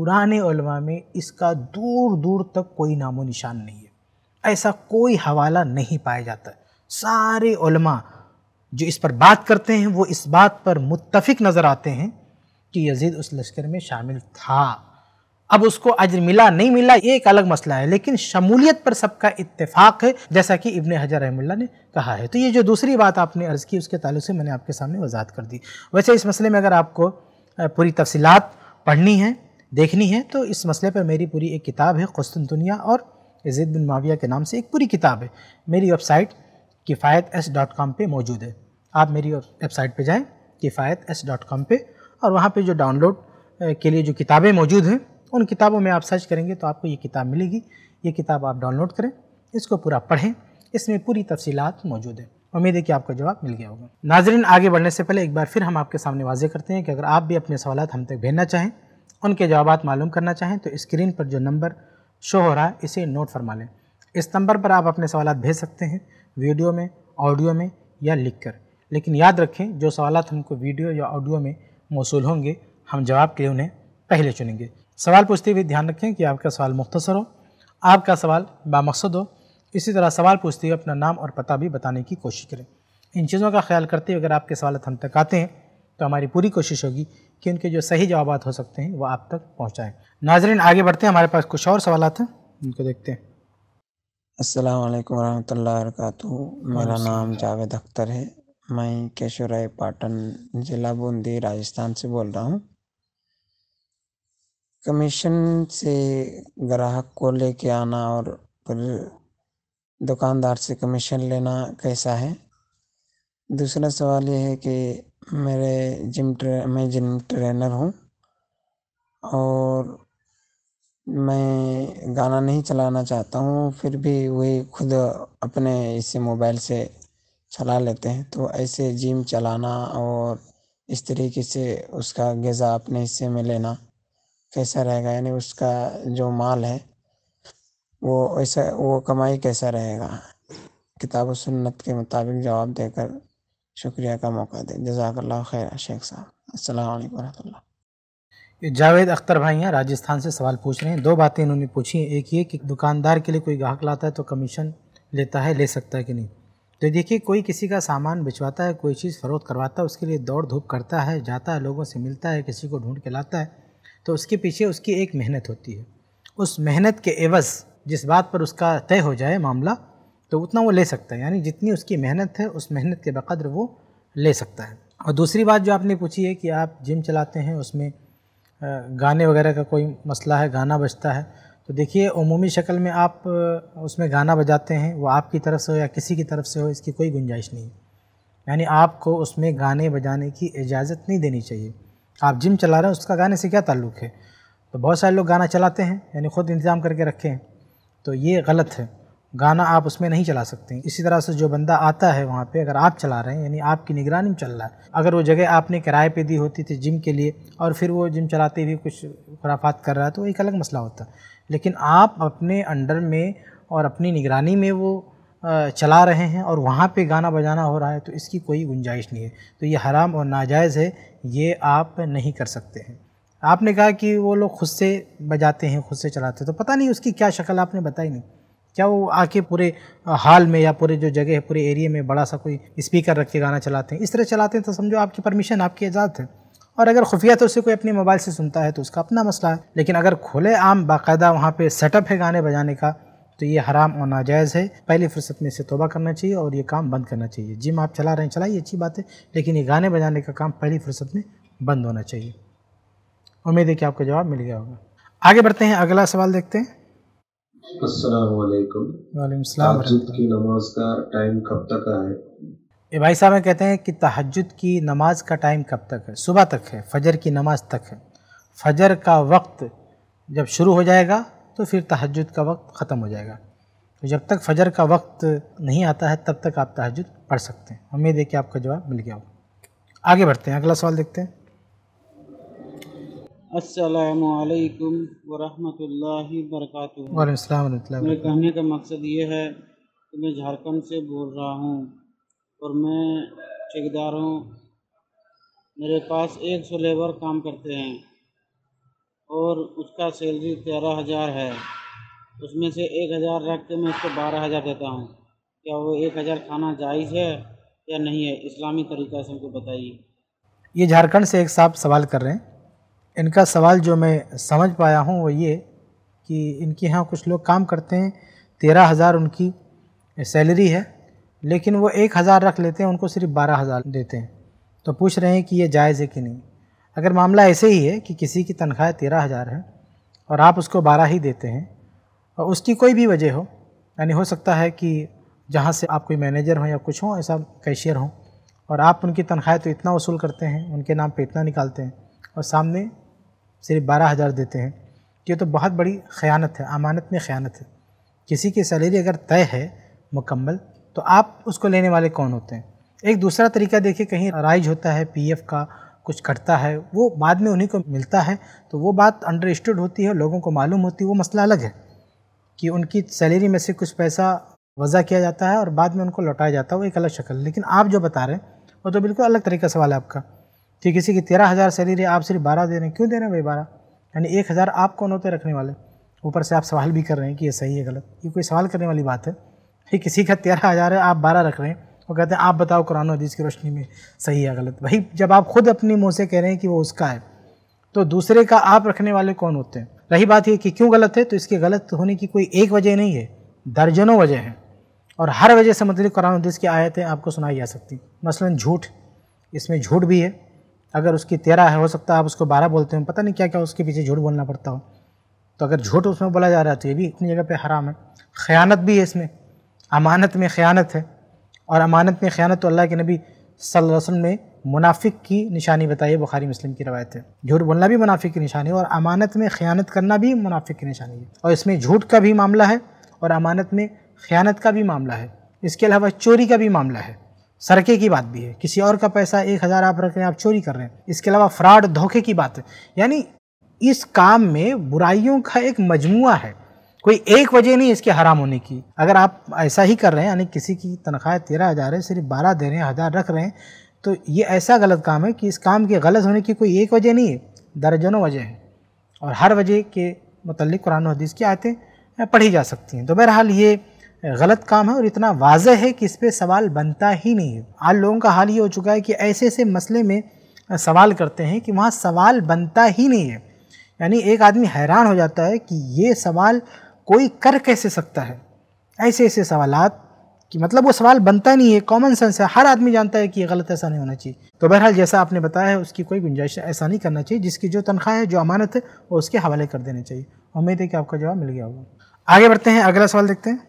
पुराने में इसका दूर दूर तक कोई नामो निशान नहीं है ऐसा कोई हवाला नहीं पाया जाता सारे जो इस पर बात करते हैं वो इस बात पर मुत्तफिक नज़र आते हैं कि यजीद उस लश्कर में शामिल था अब उसको अजर मिला नहीं मिला ये एक अलग मसला है लेकिन शमूलियत पर सबका इत्तेफाक है जैसा कि इबन हजर रहमुल्ला ने कहा है तो ये जो दूसरी बात आपने अर्ज़ की उसके ताल्लुक से मैंने आपके सामने वजाहत कर दी वैसे इस मसले में अगर आपको पूरी तफसीत पढ़नी है देखनी है तो इस मसले पर मेरी पूरी एक किताब है दुनिया और जैद बिन माविया के नाम से एक पूरी किताब है मेरी वेबसाइट किफ़ायत एस डॉट कॉम पर मौजूद है आप मेरी वेबसाइट पर जाएँ किफ़ायत एस डॉट कॉम पर और वहाँ पर जो डाउनलोड के लिए जो किताबें मौजूद हैं उन किताबों में आप सर्च करेंगे तो आपको ये किताब मिलेगी ये किताब आप डाउनलोड करें इसको पूरा पढ़ें इसमें पूरी तफसीलात मौजूद है उम्मीद है कि आपका जवाब मिल गया होगा नाजरन आगे बढ़ने से पहले एक बार फिर हम आपके सामने वाजे करते हैं कि अगर आप भी अपने सवाल हम तक भेजना चाहें उनके जवाब मालूम करना चाहें तो स्क्रीन पर जो नंबर शो हो रहा है इसे नोट फरमा लें इस नंबर पर आप अपने सवाल भेज सकते हैं वीडियो में ऑडियो में या लिख कर लेकिन याद रखें जो सवाल हमको वीडियो या ऑडियो में मौसू होंगे हम जवाब के लिए उन्हें पहले चुनेंगे सवाल पूछते हुए ध्यान रखें कि आपका सवाल मुख्तसर हो आपका सवाल बामकसद हो इसी तरह सवाल पूछते हुए अपना नाम और पता भी बताने की कोशिश करें इन चीज़ों का ख्याल करते हुए अगर आपके सवाल हम तक आते हैं तो हमारी पूरी कोशिश होगी कि उनके जो सही जवाब हो सकते हैं वो आप तक पहुँचाएँ नाजरन आगे बढ़ते हैं हमारे पास कुछ और सवाल हैं उनको देखते हैं असलकम वरहमल वरक मेरा नाम जावेद अख्तर है मैं केशोराय पाटन ज़िला बूंदी राजस्थान से बोल रहा हूँ कमीशन से ग्राहक को लेके आना और फिर दुकानदार से कमीशन लेना कैसा है दूसरा सवाल यह है कि मेरे जिम ट्रे मैं जिम ट्रेनर हूँ और मैं गाना नहीं चलाना चाहता हूँ फिर भी वही खुद अपने इस मोबाइल से चला लेते हैं तो ऐसे जिम चलाना और इस तरीके से उसका गज़ा अपने हिस्से में लेना कैसा रहेगा यानी उसका जो माल है वो ऐसा वो कमाई कैसा रहेगा किताब सुन्नत के मुताबिक जवाब देकर शुक्रिया का मौका दें जजाकल्ला खैर शेख साहब असल वरह ये जावेद अख्तर भाई हैं राजस्थान से सवाल पूछ रहे हैं दो बातें इन्होंने पूछी एक ये कि दुकानदार के लिए कोई ग्राहक लाता है तो कमीशन लेता है ले सकता है कि नहीं तो देखिए कोई किसी का सामान बिचवाता है कोई चीज़ फ़रोख्त करवाता है उसके लिए दौड़ धूप करता है जाता है लोगों से मिलता है किसी को ढूंढ के लाता है तो उसके पीछे उसकी एक मेहनत होती है उस मेहनत के एवज़ जिस बात पर उसका तय हो जाए मामला तो उतना वो ले सकता है यानी जितनी उसकी मेहनत है उस मेहनत के बकद्र वो ले सकता है और दूसरी बात जो आपने पूछी है कि आप जिम चलाते हैं उसमें गाने वगैरह का कोई मसला है गाना बजता है तो देखिए अमूमी शक्ल में आप उसमें गाना बजाते हैं वो आपकी तरफ से हो या किसी की तरफ से हो इसकी कोई गुंजाइश नहीं यानी आपको उसमें गाने बजाने की इजाज़त नहीं देनी चाहिए आप जिम चला रहे हैं उसका गाने से क्या ताल्लुक़ है तो बहुत सारे लोग गाना चलाते हैं यानी ख़ुद इंतज़ाम करके रखे हैं तो ये गलत है गाना आप उसमें नहीं चला सकते इसी तरह से जो बंदा आता है वहाँ पे अगर आप चला रहे हैं यानी आपकी निगरानी में चल रहा है अगर वो जगह आपने किराए पे दी होती थी जिम के लिए और फिर वो जिम चलाते हुए कुछ खुराफात कर रहा है तो एक अलग मसला होता लेकिन आप अपने अंडर में और अपनी निगरानी में वो चला रहे हैं और वहाँ पे गाना बजाना हो रहा है तो इसकी कोई गुंजाइश नहीं है तो ये हराम और नाजायज़ है ये आप नहीं कर सकते हैं आपने कहा कि वो लोग खुद से बजाते हैं खुद से चलाते हैं तो पता नहीं उसकी क्या शक्ल आपने बताई नहीं क्या वो आके पूरे हॉल में या पूरे जो जगह है पूरे एरिया में बड़ा सा कोई स्पीकर रख के गाना चलाते हैं इस तरह चलाते हैं तो समझो आपकी परमिशन आपकी इजाज़त है और अगर खुफिया तो उसे कोई अपने मोबाइल से सुनता है तो उसका अपना मसला है लेकिन अगर खुले आम बाकायदा वहाँ पर सेटअप है गाने बजाने का तो ये हराम और नाजायज़ है पहली फुर्सत में इसे तोबा करना चाहिए और ये काम बंद करना चाहिए जिम आप चला रहे हैं चलाइए अच्छी बात है लेकिन ये गाने बजाने का काम पहली फुर्सत में बंद होना चाहिए उम्मीद है कि आपको जवाब मिल गया होगा आगे बढ़ते हैं अगला सवाल देखते हैं की नमाज का टाइम कब तक है ये भाई साहब है कहते हैं कि तहजद की नमाज का टाइम कब तक है सुबह तक है फजर की नमाज तक है फजर का वक्त जब शुरू हो जाएगा तो फिर तहजद का वक्त ख़त्म हो जाएगा तो जब तक फजर का वक्त नहीं आता है तब तक आप तहजद पढ़ सकते हैं उम्मीद है कि आपका जवाब मिल गया होगा आगे बढ़ते हैं अगला सवाल देखते हैं असलकम वरहमल वर्क मेरे कहने का मकसद ये है कि मैं झारखंड से बोल रहा हूँ और मैं ठेकेदार हूँ मेरे पास एक सौ लेबर काम करते हैं और उसका सैलरी तेरह हज़ार है उसमें से एक हज़ार रख के मैं उसको बारह हज़ार देता हूँ क्या वो एक हज़ार खाना जायज़ है या नहीं है इस्लामी तरीक़ा से उनको बताइए ये झारखंड से एक साहब सवाल कर रहे हैं इनका सवाल जो मैं समझ पाया हूँ वो ये कि इनके यहाँ कुछ लोग काम करते हैं तेरह हज़ार उनकी सैलरी है लेकिन वो एक हज़ार रख लेते हैं उनको सिर्फ बारह हज़ार देते हैं तो पूछ रहे हैं कि ये जायज़ है कि नहीं अगर मामला ऐसे ही है कि किसी की तनख्वाह तेरह हज़ार है और आप उसको बारह ही देते हैं और उसकी कोई भी वजह हो यानी हो सकता है कि जहाँ से आप कोई मैनेजर हों या कुछ हों ऐसा कैशियर हों और आप उनकी तनख्वाह तो इतना वसूल करते हैं उनके नाम पे इतना निकालते हैं और सामने सिर्फ बारह हज़ार देते हैं ये तो बहुत बड़ी ख़यानत है अमानत में ख़यानत है किसी की सैलरी अगर तय है मुकम्मल तो आप उसको लेने वाले कौन होते हैं एक दूसरा तरीका देखिए कहीं राइज होता है पी का कुछ कटता है वो बाद में उन्हीं को मिलता है तो वो बात अंडरस्टूड होती है लोगों को मालूम होती है वो मसला अलग है कि उनकी सैलरी में से कुछ पैसा वज़ा किया जाता है और बाद में उनको लौटाया जाता है वो एक अलग शक्ल लेकिन आप जो बता रहे हैं वो तो बिल्कुल अलग तरीका सवाल है आपका कि किसी की तेरह हज़ार सैलरी आप सिर्फ बारह दे रहे हैं क्यों दे रहे हैं भाई बारह यानी एक हज़ार आप कौन होते रखने वाले ऊपर से आप सवाल भी कर रहे हैं कि ये सही है गलत ये कोई सवाल करने वाली बात है कि किसी का तेरह हज़ार है आप बारह रख रहे हैं और कहते हैं आप बताओ कुरान हदीस की रोशनी में सही है गलत भाई जब आप खुद अपने मुँह से कह रहे हैं कि वो उसका है तो दूसरे का आप रखने वाले कौन होते हैं रही बात ये कि क्यों गलत है तो इसके गलत होने की कोई एक वजह नहीं है दर्जनों वजह हैं और हर वजह से मतलब कुरान हदीस की आयतें आपको सुनाई जा सकती मसलन झूठ इसमें झूठ भी है अगर उसकी तेरह है हो सकता है आप उसको बारह बोलते हो पता नहीं क्या क्या उसके पीछे झूठ बोलना पड़ता हो तो अगर झूठ उसमें बोला जा रहा है तो ये भी अपनी जगह पे हराम है ख़यानत भी है इसमें अमानत में ख़यानत है और अमानत में ख़यानत तो अल्लाह के नबी सल रसल वसल्लम ने मुनाफिक की निशानी बताई बुखारी मुस्लिम की रवायत है झूठ बोलना भी मुनाफिक की निशानी है और अमानत में ख़यानत करना भी मुनाफिक की निशानी है और इसमें झूठ का भी मामला है और अमानत में ख़यानत का भी मामला है इसके अलावा चोरी का भी मामला है सरके की बात भी है किसी और का पैसा एक हज़ार आप रख रहे हैं आप चोरी कर रहे हैं इसके अलावा फ्रॉड धोखे की बात है यानी इस काम में बुराइयों का एक मजमुआ है कोई एक वजह नहीं इसके हराम होने की अगर आप ऐसा ही कर रहे हैं यानी किसी की तनख्वाह तेरह हज़ार है सिर्फ बारह दे रहे हैं हज़ार रख रहे हैं तो ये ऐसा गलत काम है कि इस काम के गलत होने की कोई एक वजह नहीं है दर्जनों वजह हैं और हर वजह के मतलब कुरान हदीस की आयतें पढ़ी जा सकती हैं तो बहरहाल ये गलत काम है और इतना वाज है कि इस पर सवाल बनता ही नहीं है आज लोगों का हाल ये हो चुका है कि ऐसे ऐसे मसले में सवाल करते हैं कि वहाँ सवाल बनता ही नहीं है यानी एक आदमी हैरान हो जाता है कि ये सवाल कोई कर कैसे सकता है ऐसे ऐसे सवाल कि मतलब वो सवाल बनता नहीं है कॉमन सेंस है हर आदमी जानता है कि ये गलत ऐसा नहीं होना चाहिए तो बहरहाल जैसा आपने बताया है उसकी कोई गुंजाइश ऐसा नहीं करना चाहिए जिसकी जो तनख्वाह है जो अमानत है वो उसके हवाले कर देना चाहिए उम्मीद है कि आपका जवाब मिल गया होगा आगे बढ़ते हैं अगला सवाल देखते हैं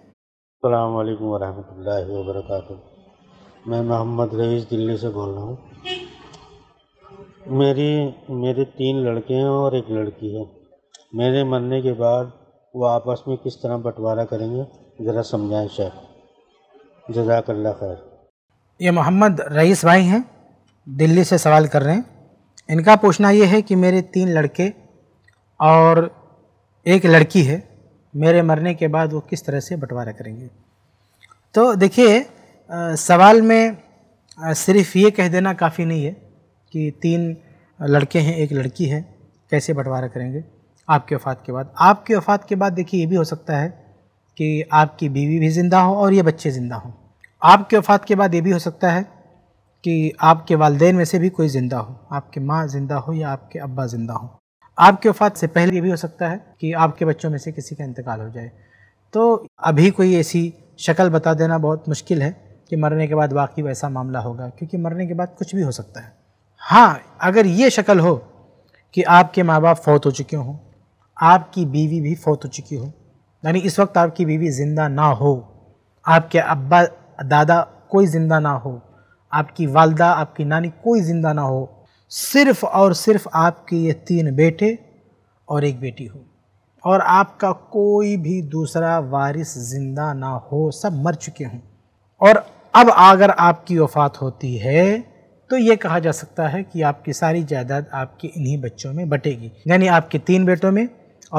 अल्लाम वरह वरक मैं मोहम्मद रईस दिल्ली से बोल रहा हूँ मेरी मेरे तीन लड़के हैं और एक लड़की है मेरे मरने के बाद वो आपस में किस तरह बंटवारा करेंगे ज़रा समझाएं शेख जजाकल्ला खैर ये मोहम्मद रईस भाई हैं दिल्ली से सवाल कर रहे हैं इनका पूछना ये है कि मेरे तीन लड़के और एक लड़की है मेरे मरने के बाद वो किस तरह से बंटवारा करेंगे तो देखिए सवाल में सिर्फ ये कह देना काफ़ी नहीं है कि तीन लड़के हैं एक लड़की है कैसे बंटवारा करेंगे आपके वफात के बाद आपके वफात के बाद देखिए ये भी हो सकता है कि आपकी बीवी भी ज़िंदा हो और ये बच्चे ज़िंदा हों आपके वफात के बाद ये भी हो सकता है कि आपके वालदेन में से भी कोई ज़िंदा हो आपके माँ ज़िंदा हो या आपके अब्बा ज़िंदा हों आपके वफात से पहले ये भी हो सकता है कि आपके बच्चों में से किसी का इंतकाल हो जाए तो अभी कोई ऐसी शक्ल बता देना बहुत मुश्किल है कि मरने के बाद वाकई वैसा मामला होगा क्योंकि मरने के बाद कुछ भी हो सकता है हाँ अगर ये शक्ल हो कि आपके माँ बाप फौत हो चुके हों आपकी बीवी भी फौत हो चुकी हो यानी इस वक्त आपकी बीवी ज़िंदा ना हो आपके अब्बा दादा कोई ज़िंदा ना हो आपकी वालदा आपकी नानी कोई ज़िंदा ना हो सिर्फ और सिर्फ आपके ये तीन बेटे और एक बेटी हो और आपका कोई भी दूसरा वारिस ज़िंदा ना हो सब मर चुके हों और अब अगर आपकी वफ़ात होती है तो ये कहा जा सकता है कि आपकी सारी जायदाद आपके इन्हीं बच्चों में बटेगी यानी आपके तीन बेटों में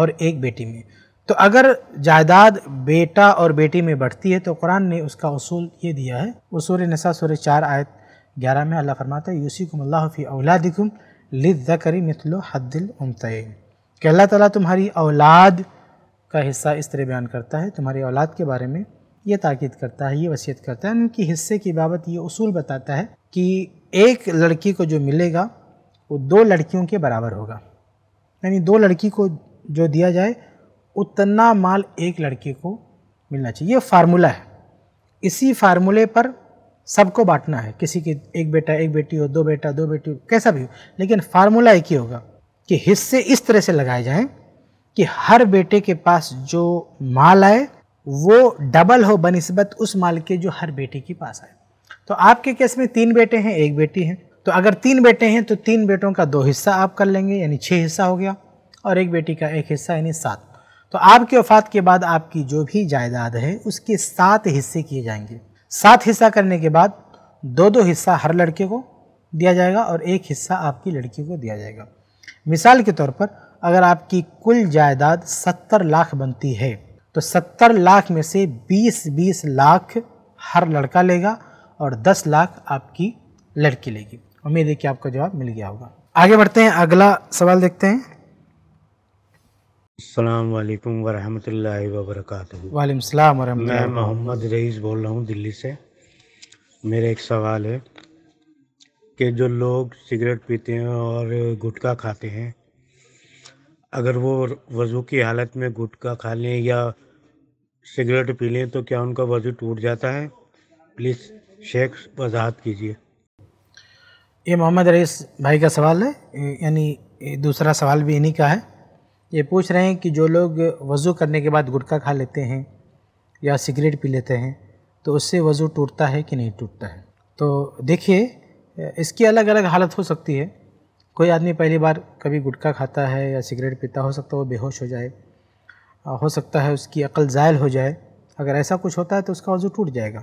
और एक बेटी में तो अगर जायदाद बेटा और बेटी में बढ़ती है तो कुरान ने उसका असूल ये दिया है वो सूर्य नशा सूर्य चार आयत ग्यारह में अल्लाह फरमाते यूसिकुमल्लाफ़ी औलादिकुम लिज़करी मिथलो हद्दिल उमतय कि अल्लाह ताला तुम्हारी औलाद का हिस्सा इस तरह बयान करता है तुम्हारी औलाद के बारे में ये ताक़द करता है ये वसीयत करता है उनकी हिस्से की बाबत ये उसूल बताता है कि एक लड़की को जो मिलेगा वो दो लड़कियों के बराबर होगा यानी दो लड़की को जो दिया जाए उतना माल एक लड़की को मिलना चाहिए ये फार्मूला है इसी फार्मूले पर सबको बांटना है किसी की एक बेटा एक बेटी हो दो बेटा दो बेटी हो कैसा भी हो लेकिन फार्मूला एक ही होगा कि हिस्से इस तरह से लगाए जाएं कि हर बेटे के पास जो माल आए वो डबल हो बनस्बत उस माल के जो हर बेटी के पास आए तो आपके केस में तीन बेटे हैं एक बेटी है तो अगर तीन बेटे हैं तो तीन बेटों का दो हिस्सा आप कर लेंगे यानी छः हिस्सा हो गया और एक बेटी का एक हिस्सा यानी सात तो आपके वफात के बाद आपकी जो भी जायदाद है उसके सात हिस्से किए जाएंगे सात हिस्सा करने के बाद दो दो हिस्सा हर लड़के को दिया जाएगा और एक हिस्सा आपकी लड़की को दिया जाएगा मिसाल के तौर पर अगर आपकी कुल जायदाद सत्तर लाख बनती है तो सत्तर लाख में से बीस बीस लाख हर लड़का लेगा और दस लाख आपकी लड़की लेगी उम्मीद है कि आपका जवाब मिल गया होगा आगे बढ़ते हैं अगला सवाल देखते हैं अल्लाम वरहमल वबरक वालेकुम सलाम मैं मोहम्मद रईस बोल रहा हूँ दिल्ली से मेरा एक सवाल है कि जो लोग सिगरेट पीते हैं और गुटखा खाते हैं अगर वो वज़ू की हालत में गुटखा खा लें या सिगरेट पी लें तो क्या उनका वज़ू टूट जाता है प्लीज़ शेख वजाहत कीजिए ये मोहम्मद रईस भाई का सवाल है यानी दूसरा सवाल भी इन्हीं का है ये पूछ रहे हैं कि जो लोग वज़ू करने के बाद गुटखा खा लेते हैं या सिगरेट पी लेते हैं तो उससे वज़ू टूटता है कि नहीं टूटता है तो देखिए इसकी अलग अलग हालत हो सकती है कोई आदमी पहली बार कभी गुटखा खाता है या सिगरेट पीता हो सकता है वो बेहोश हो जाए हो सकता है उसकी अकल ज़ायल हो जाए अगर ऐसा कुछ होता है तो उसका वज़ू टूट जाएगा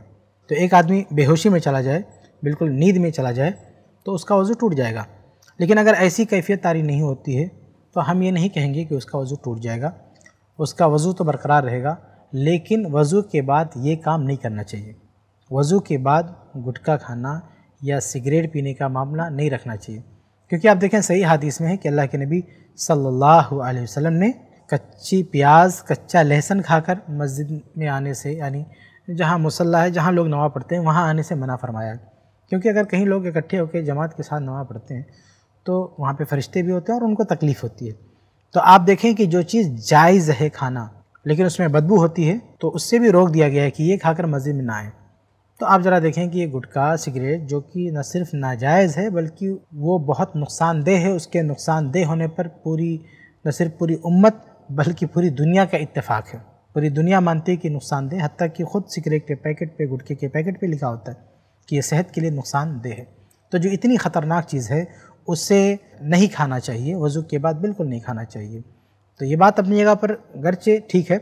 तो एक आदमी बेहोशी में चला जाए बिल्कुल नींद में चला जाए तो उसका वज़ू टूट जाएगा लेकिन अगर ऐसी कैफियत तारी नहीं होती है तो हम ये नहीं कहेंगे कि उसका वज़ू टूट जाएगा उसका वज़ू तो बरकरार रहेगा लेकिन वज़ू के बाद ये काम नहीं करना चाहिए वज़ू के बाद गुटखा खाना या सिगरेट पीने का मामला नहीं रखना चाहिए क्योंकि आप देखें सही हादिस में है कि अल्लाह के नबी सल्लल्लाहु अलैहि वसल्लम ने कच्ची प्याज कच्चा लहसन खाकर मस्जिद में आने से यानी जहाँ मुसल्ला है जहाँ लोग नमाज़ पढ़ते हैं वहाँ आने से मना फरमाया क्योंकि अगर कहीं लोग इकट्ठे होकर जमात के साथ नमाज़ पढ़ते हैं तो वहाँ पे फरिश्ते भी होते हैं और उनको तकलीफ़ होती है तो आप देखें कि जो चीज़ जायज़ है खाना लेकिन उसमें बदबू होती है तो उससे भी रोक दिया गया है कि ये खाकर मस्जिद में ना आए तो आप ज़रा देखें कि ये गुटखा सिगरेट जो कि न सिर्फ नाजायज़ है बल्कि वो बहुत नुकसानदेह है उसके नुकसानदेह होने पर पूरी न सिर्फ पूरी उम्मत बल्कि पूरी दुनिया का इत्तेफाक है पूरी दुनिया मानती है कि नुकसानदेह हती कि ख़ुद सिगरेट के पैकेट पे गुटके के पैकेट पे लिखा होता है कि ये सेहत के लिए नुकसानदेह है तो जो इतनी ख़तरनाक चीज़ है उसे नहीं खाना चाहिए वज़ू के बाद बिल्कुल नहीं खाना चाहिए तो ये बात अपनी जगह पर गरचे ठीक है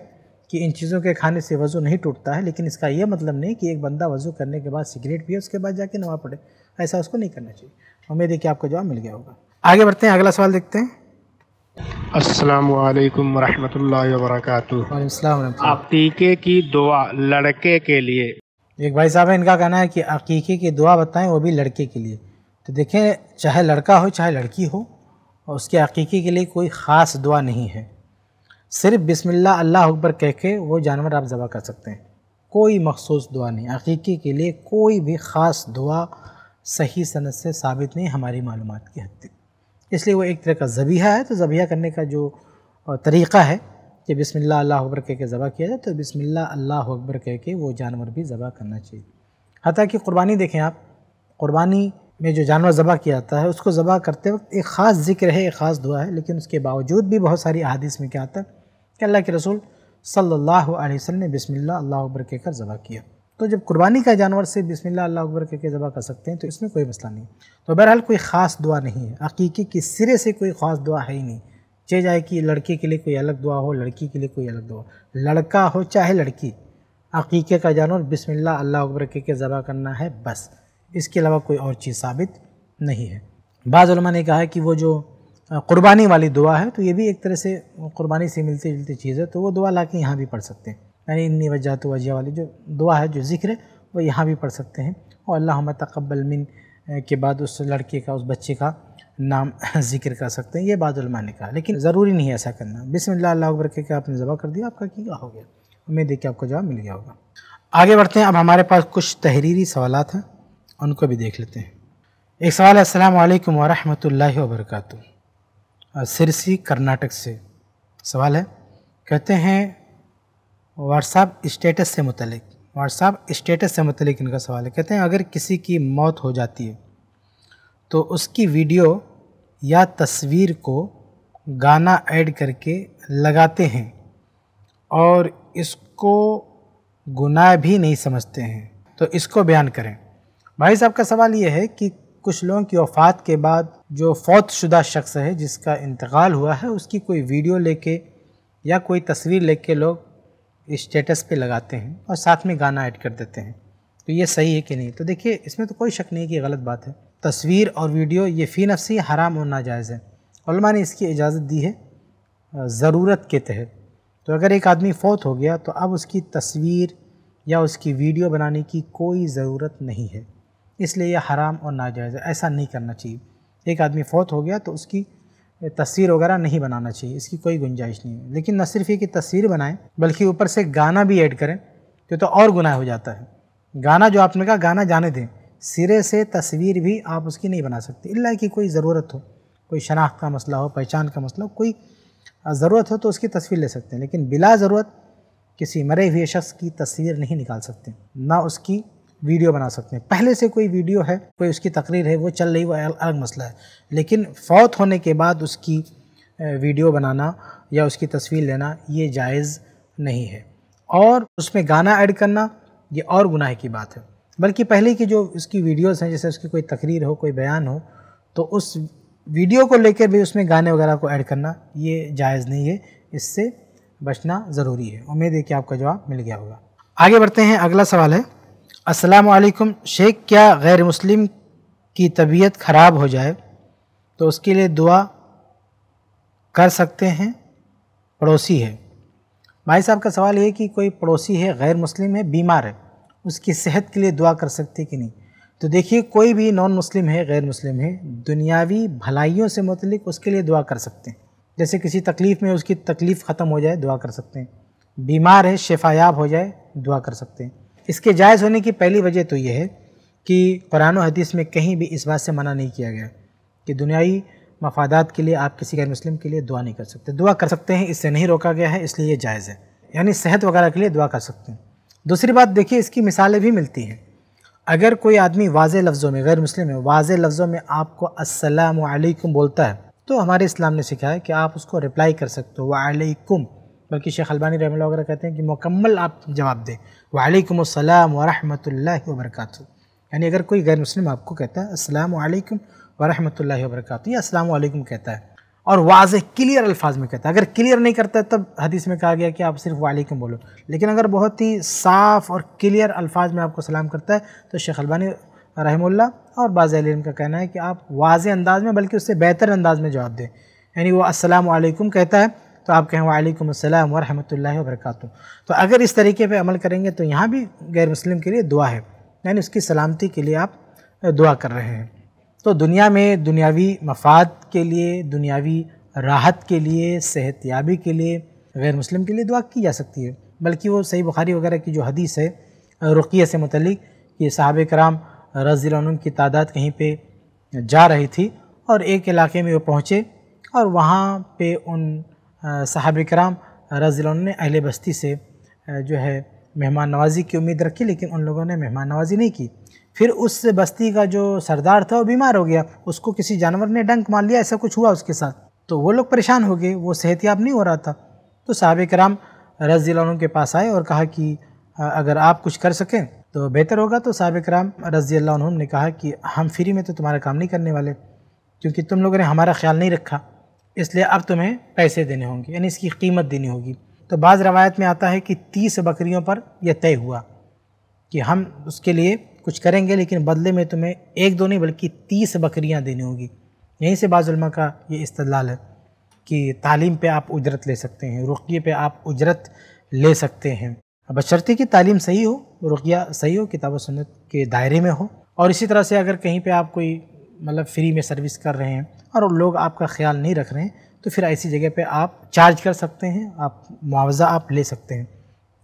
कि इन चीज़ों के खाने से वज़ू नहीं टूटता है लेकिन इसका यह मतलब नहीं कि एक बंदा वज़ू करने के बाद सिगरेट पिए उसके बाद जाके नवा पड़े ऐसा उसको नहीं करना चाहिए उम्मीद है कि आपको जवाब मिल गया होगा आगे बढ़ते हैं अगला सवाल देखते हैं अस्सलाम वालेकुम रहमतुल्लाहि व अस्सलाम अकीके की दुआ लड़के के लिए एक भाई साहब है इनका कहना है कि अकीके की दुआ बताएं वो भी लड़के के लिए तो देखें चाहे लड़का हो चाहे लड़की हो और उसके अकीके के लिए कोई ख़ास दुआ नहीं है सिर्फ बिसमिल्ला अल्लाह अकबर कह के वो जानवर आप ज़बा कर सकते हैं कोई मखसूस दुआ नहीं अकीके के लिए कोई भी ख़ास दुआ सही सनत से साबित नहीं हमारी मालूम की हद तक इसलिए वो एक तरह का जबिया है तो जबिया करने का जो तरीक़ा है कि बिसमिल्ला अल्लाह अकबर कह के ज़बा किया जाए तो बिसमिल्ला अल्लाह अकबर कह के वो जानवर भी ज़बा करना चाहिए हती कि क़ुरबानी देखें आप क़ुरबानी में जो जानवर ज़बह किया जाता है उसको ज़बह करते वक्त एक ख़ास जिक्र है एक ख़ास दुआ है लेकिन उसके बावजूद भी बहुत सारी अहादीस में क्या आता है कि अल्लाह के रसूल सल्लल्लाहु अलैहि वसल्लम ने बिस्मिल्लाह अल्लाह अकबर कहकर ज़बह किया तो जब कुर्बानी का जानवर से बिस्मिल्लाह अल्लाह अकबर कहकर ज़बह कर सकते हैं तो इसमें कोई मसला नहीं तो बहरहाल कोई ख़ास दुआ नहीं है हकीकी के सिरे से कोई ख़ास दुआ है ही नहीं चाहे जाए कि लड़के के लिए कोई अलग दुआ हो लड़की के लिए कोई अलग दुआ लड़का हो चाहे लड़की अकीके का जानवर बिस्मिल्लाह अल्लाह अकबर के ज़बह करना है बस इसके अलावा कोई और चीज़ साबित नहीं है बाज़ा ने कहा है कि वो जो क़ुरबानी वाली दुआ है तो ये भी एक तरह से क़ुरबानी से मिलती जुलती चीज़ है तो वो दुआ ला के यहाँ भी पढ़ सकते हैं यानी इन्नी वजह तो वजह वाली जो दुआ है जो जिक्र है वो यहाँ भी पढ़ सकते हैं और अल्लाह तकबल मिन के बाद उस लड़के का उस बच्चे का नाम जिक्र कर सकते हैं ये बादलमा ने कहा लेकिन ज़रूरी नहीं है ऐसा करना बिसमिल्ल अकबर के आपने ज़बा कर दिया आपका क्या हो गया उम्मीद है कि आपको जवाब मिल गया होगा आगे बढ़ते हैं अब हमारे पास कुछ तहरीरी सवाल हैं उनको भी देख लेते हैं एक सवाल अस्सलाम वालेकुम वरहमतुल्लाहि वबरकातुहू सिरसी कर्नाटक से सवाल है कहते हैं व्हाट्सअप स्टेटस से मुतलिक व्हाट्सअप स्टेटस से मुतलिक इनका सवाल है कहते हैं अगर किसी की मौत हो जाती है तो उसकी वीडियो या तस्वीर को गाना ऐड करके लगाते हैं और इसको गुनाह भी नहीं समझते हैं तो इसको बयान करें भाई साहब का सवाल ये है कि कुछ लोगों की वफ़ात के बाद जो फौत शुदा शख्स है जिसका इंतकाल हुआ है उसकी कोई वीडियो लेके या कोई तस्वीर लेके लोग स्टेटस पे लगाते हैं और साथ में गाना ऐड कर देते हैं तो ये सही है कि नहीं तो देखिए इसमें तो कोई शक नहीं कि गलत बात है तस्वीर और वीडियो ये फ़ी नफसी हराम और नाजायज़ है उलमा ने इसकी इजाज़त दी है ज़रूरत के तहत तो अगर एक आदमी फ़ौत हो गया तो अब उसकी तस्वीर या उसकी वीडियो बनाने की कोई ज़रूरत नहीं है इसलिए यह हराम और नाजायज़ है ऐसा नहीं करना चाहिए एक आदमी फ़ौत हो गया तो उसकी तस्वीर वगैरह नहीं बनाना चाहिए इसकी कोई गुंजाइश नहीं है लेकिन न सिर्फ ये कि तस्वीर बनाएं बल्कि ऊपर से गाना भी ऐड करें तो तो और गुनाह हो जाता है गाना जो आपने कहा गाना जाने दें सिरे से तस्वीर भी आप उसकी नहीं बना सकते इला कि कोई ज़रूरत हो कोई शनाख्त का मसला हो पहचान का मसला हो कोई ज़रूरत हो तो उसकी तस्वीर ले सकते हैं लेकिन बिला ज़रूरत किसी मरे हुए शख्स की तस्वीर नहीं निकाल सकते ना उसकी वीडियो बना सकते हैं पहले से कोई वीडियो है कोई उसकी तकरीर है वो चल रही वो अलग मसला है लेकिन फौत होने के बाद उसकी वीडियो बनाना या उसकी तस्वीर लेना ये जायज़ नहीं है और उसमें गाना ऐड करना ये और गुनाह की बात है बल्कि पहले की जो उसकी वीडियोस हैं जैसे उसकी कोई तकरीर हो कोई बयान हो तो उस वीडियो को लेकर भी उसमें गाने वगैरह को ऐड करना ये जायज़ नहीं है इससे बचना ज़रूरी है उम्मीद है कि आपका जवाब मिल गया होगा आगे बढ़ते हैं अगला सवाल है असलकुम शेख क्या गैर मुस्लिम की तबीयत ख़राब हो जाए तो उसके लिए दुआ कर सकते हैं पड़ोसी है भाई साहब का सवाल ये कि कोई पड़ोसी है गैर मुस्लिम है बीमार है उसकी सेहत के लिए दुआ कर सकते कि नहीं तो देखिए कोई भी नॉन मुस्लिम है गैर मुस्लिम है दुनियावी भलाइयों से मतलब उसके लिए दुआ कर सकते हैं जैसे किसी तकलीफ़ में उसकी तकलीफ़ ख़त्म हो जाए दुआ कर सकते हैं बीमार है शेफायाब हो जाए दुआ कर सकते हैं इसके जायज़ होने की पहली वजह तो यह है कि कुरान हदीस में कहीं भी इस बात से मना नहीं किया गया कि दुनियाई मफादात के लिए आप किसी गैर मुस्लिम के लिए दुआ नहीं कर सकते दुआ कर सकते हैं इससे नहीं रोका गया है इसलिए ये जायज़ है यानी सेहत वगैरह के लिए दुआ कर सकते हैं दूसरी बात देखिए इसकी मिसालें भी मिलती हैं अगर कोई आदमी वाज लफ्ज़ों में गैर मुस्लिम है वाज लफ्ज़ों में आपको असलकुम बोलता है तो हमारे इस्लाम ने सिखाया कि आप उसको रिप्लाई कर सकते हो वालेकुम बल्कि शेख अलबानी रहमल वगैरह कहते हैं कि मुकम्मल आप जवाब दें वालेकुम अस्सलाम वरहमतुल्लाहि वबरकatuह यानी अगर कोई गैर मुस्लिम आपको कहता है अस्सलाम वालेकुम वरहमतुल्लाहि वबरकatuह या अस्सलाम वालेकुम कहता है और वाज क्लियर अल्फाज में कहता है अगर क्लियर नहीं करता है तब हदीस में कहा गया कि आप सिर्फ वालेकुम बोलो लेकिन अगर बहुत ही साफ़ और क्लियर अल्फाज में आपको सलाम करता है तो शेख अलबानी रहमुल्ला और बाज़ का कहना है कि आप वाज अंदाज में बल्कि उससे बेहतर अंदाज में जवाब दें यानी वो असलकम कहता है तो आप कहें वालेकुम अस्सलाम वरहमतुल्लाहि वबरकत तो अगर इस तरीके पे अमल करेंगे तो यहाँ भी गैर मुस्लिम के लिए दुआ है यानी उसकी सलामती के लिए आप दुआ कर रहे हैं तो दुनिया में दुनियावी मफाद के लिए दुनियावी राहत के लिए सेहत याबी के लिए गैर मुस्लिम के लिए दुआ की जा सकती है बल्कि वो सही बुखारी वगैरह की जो हदीस है रुकिया से मतलब कि साहब कराम रज़ी की तादाद कहीं पे जा रही थी और एक इलाके में वो पहुँचे और वहाँ पे उन साहब कराम रज़ी ने अहल बस्ती से जो है मेहमान नवाजी की उम्मीद रखी लेकिन उन लोगों ने मेहमान नवाजी नहीं की फिर उस बस्ती का जो सरदार था वो बीमार हो गया उसको किसी जानवर ने डंक मार लिया ऐसा कुछ हुआ उसके साथ तो वो लोग परेशान हो गए वो सेहतियाब नहीं हो रहा था तो साहब कराम रज़ी के पास आए और कहा कि अगर आप कुछ कर सकें तो बेहतर होगा तो साहब कराम रज़ी ने कहा कि हम फ्री में तो तुम्हारा काम नहीं करने वाले क्योंकि तुम लोगों ने हमारा ख्याल नहीं रखा इसलिए अब तुम्हें पैसे देने होंगे यानी इसकी कीमत देनी होगी तो बाज़ रवायत में आता है कि तीस बकरियों पर यह तय हुआ कि हम उसके लिए कुछ करेंगे लेकिन बदले में तुम्हें एक दो नहीं बल्कि तीस बकरियाँ देनी होगी यहीं से बाजुलमा का ये इस्तलाल है कि तालीम पे आप उजरत ले सकते हैं रुकिए पे आप उजरत ले सकते हैं शर्ती की तालीम सही हो रुकिया सही हो किताब सुनत के दायरे में हो और इसी तरह से अगर कहीं पे आप कोई मतलब फ्री में सर्विस कर रहे हैं और लोग आपका ख्याल नहीं रख रहे हैं तो फिर ऐसी जगह पे आप चार्ज कर सकते हैं आप मुआवजा आप ले सकते हैं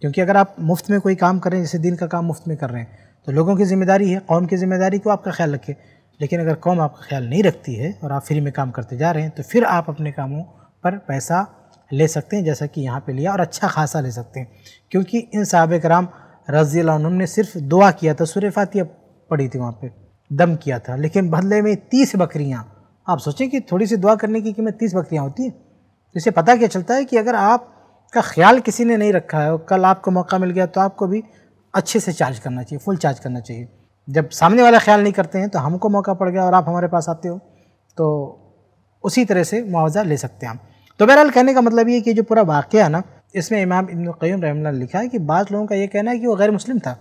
क्योंकि अगर आप मुफ्त में कोई काम कर रहे हैं जैसे दिन का काम मुफ्त में कर रहे हैं तो लोगों की जिम्मेदारी है कौम की जिम्मेदारी को आपका ख्याल रखे लेकिन अगर कौम आपका ख्याल नहीं रखती है और आप फ्री में काम करते जा रहे हैं तो फिर आप अपने कामों पर पैसा ले सकते हैं जैसा कि यहाँ पर लिया और अच्छा खासा ले सकते हैं क्योंकि इन सहाब कराम रज़ी ने सिर्फ दुआ किया था सुरफातिया फातिया पढ़ी थी वहाँ पर दम किया था लेकिन बदले में तीस बकरियाँ आप सोचें कि थोड़ी सी दुआ करने की कीमत तीस बकरियाँ होती हैं इसे पता क्या चलता है कि अगर आप का ख्याल किसी ने नहीं रखा है और कल आपको मौका मिल गया तो आपको भी अच्छे से चार्ज करना चाहिए फुल चार्ज करना चाहिए जब सामने वाला ख्याल नहीं करते हैं तो हमको मौका पड़ गया और आप हमारे पास आते हो तो उसी तरह से मुआवजा ले सकते हैं हम तो बहरहाल कहने का मतलब ये कि जो पूरा वाक़ है ना इसमें इमाम इबन क़यम ने लिखा है कि बाद लोगों का ये कहना है कि वो गैर मुस्लिम था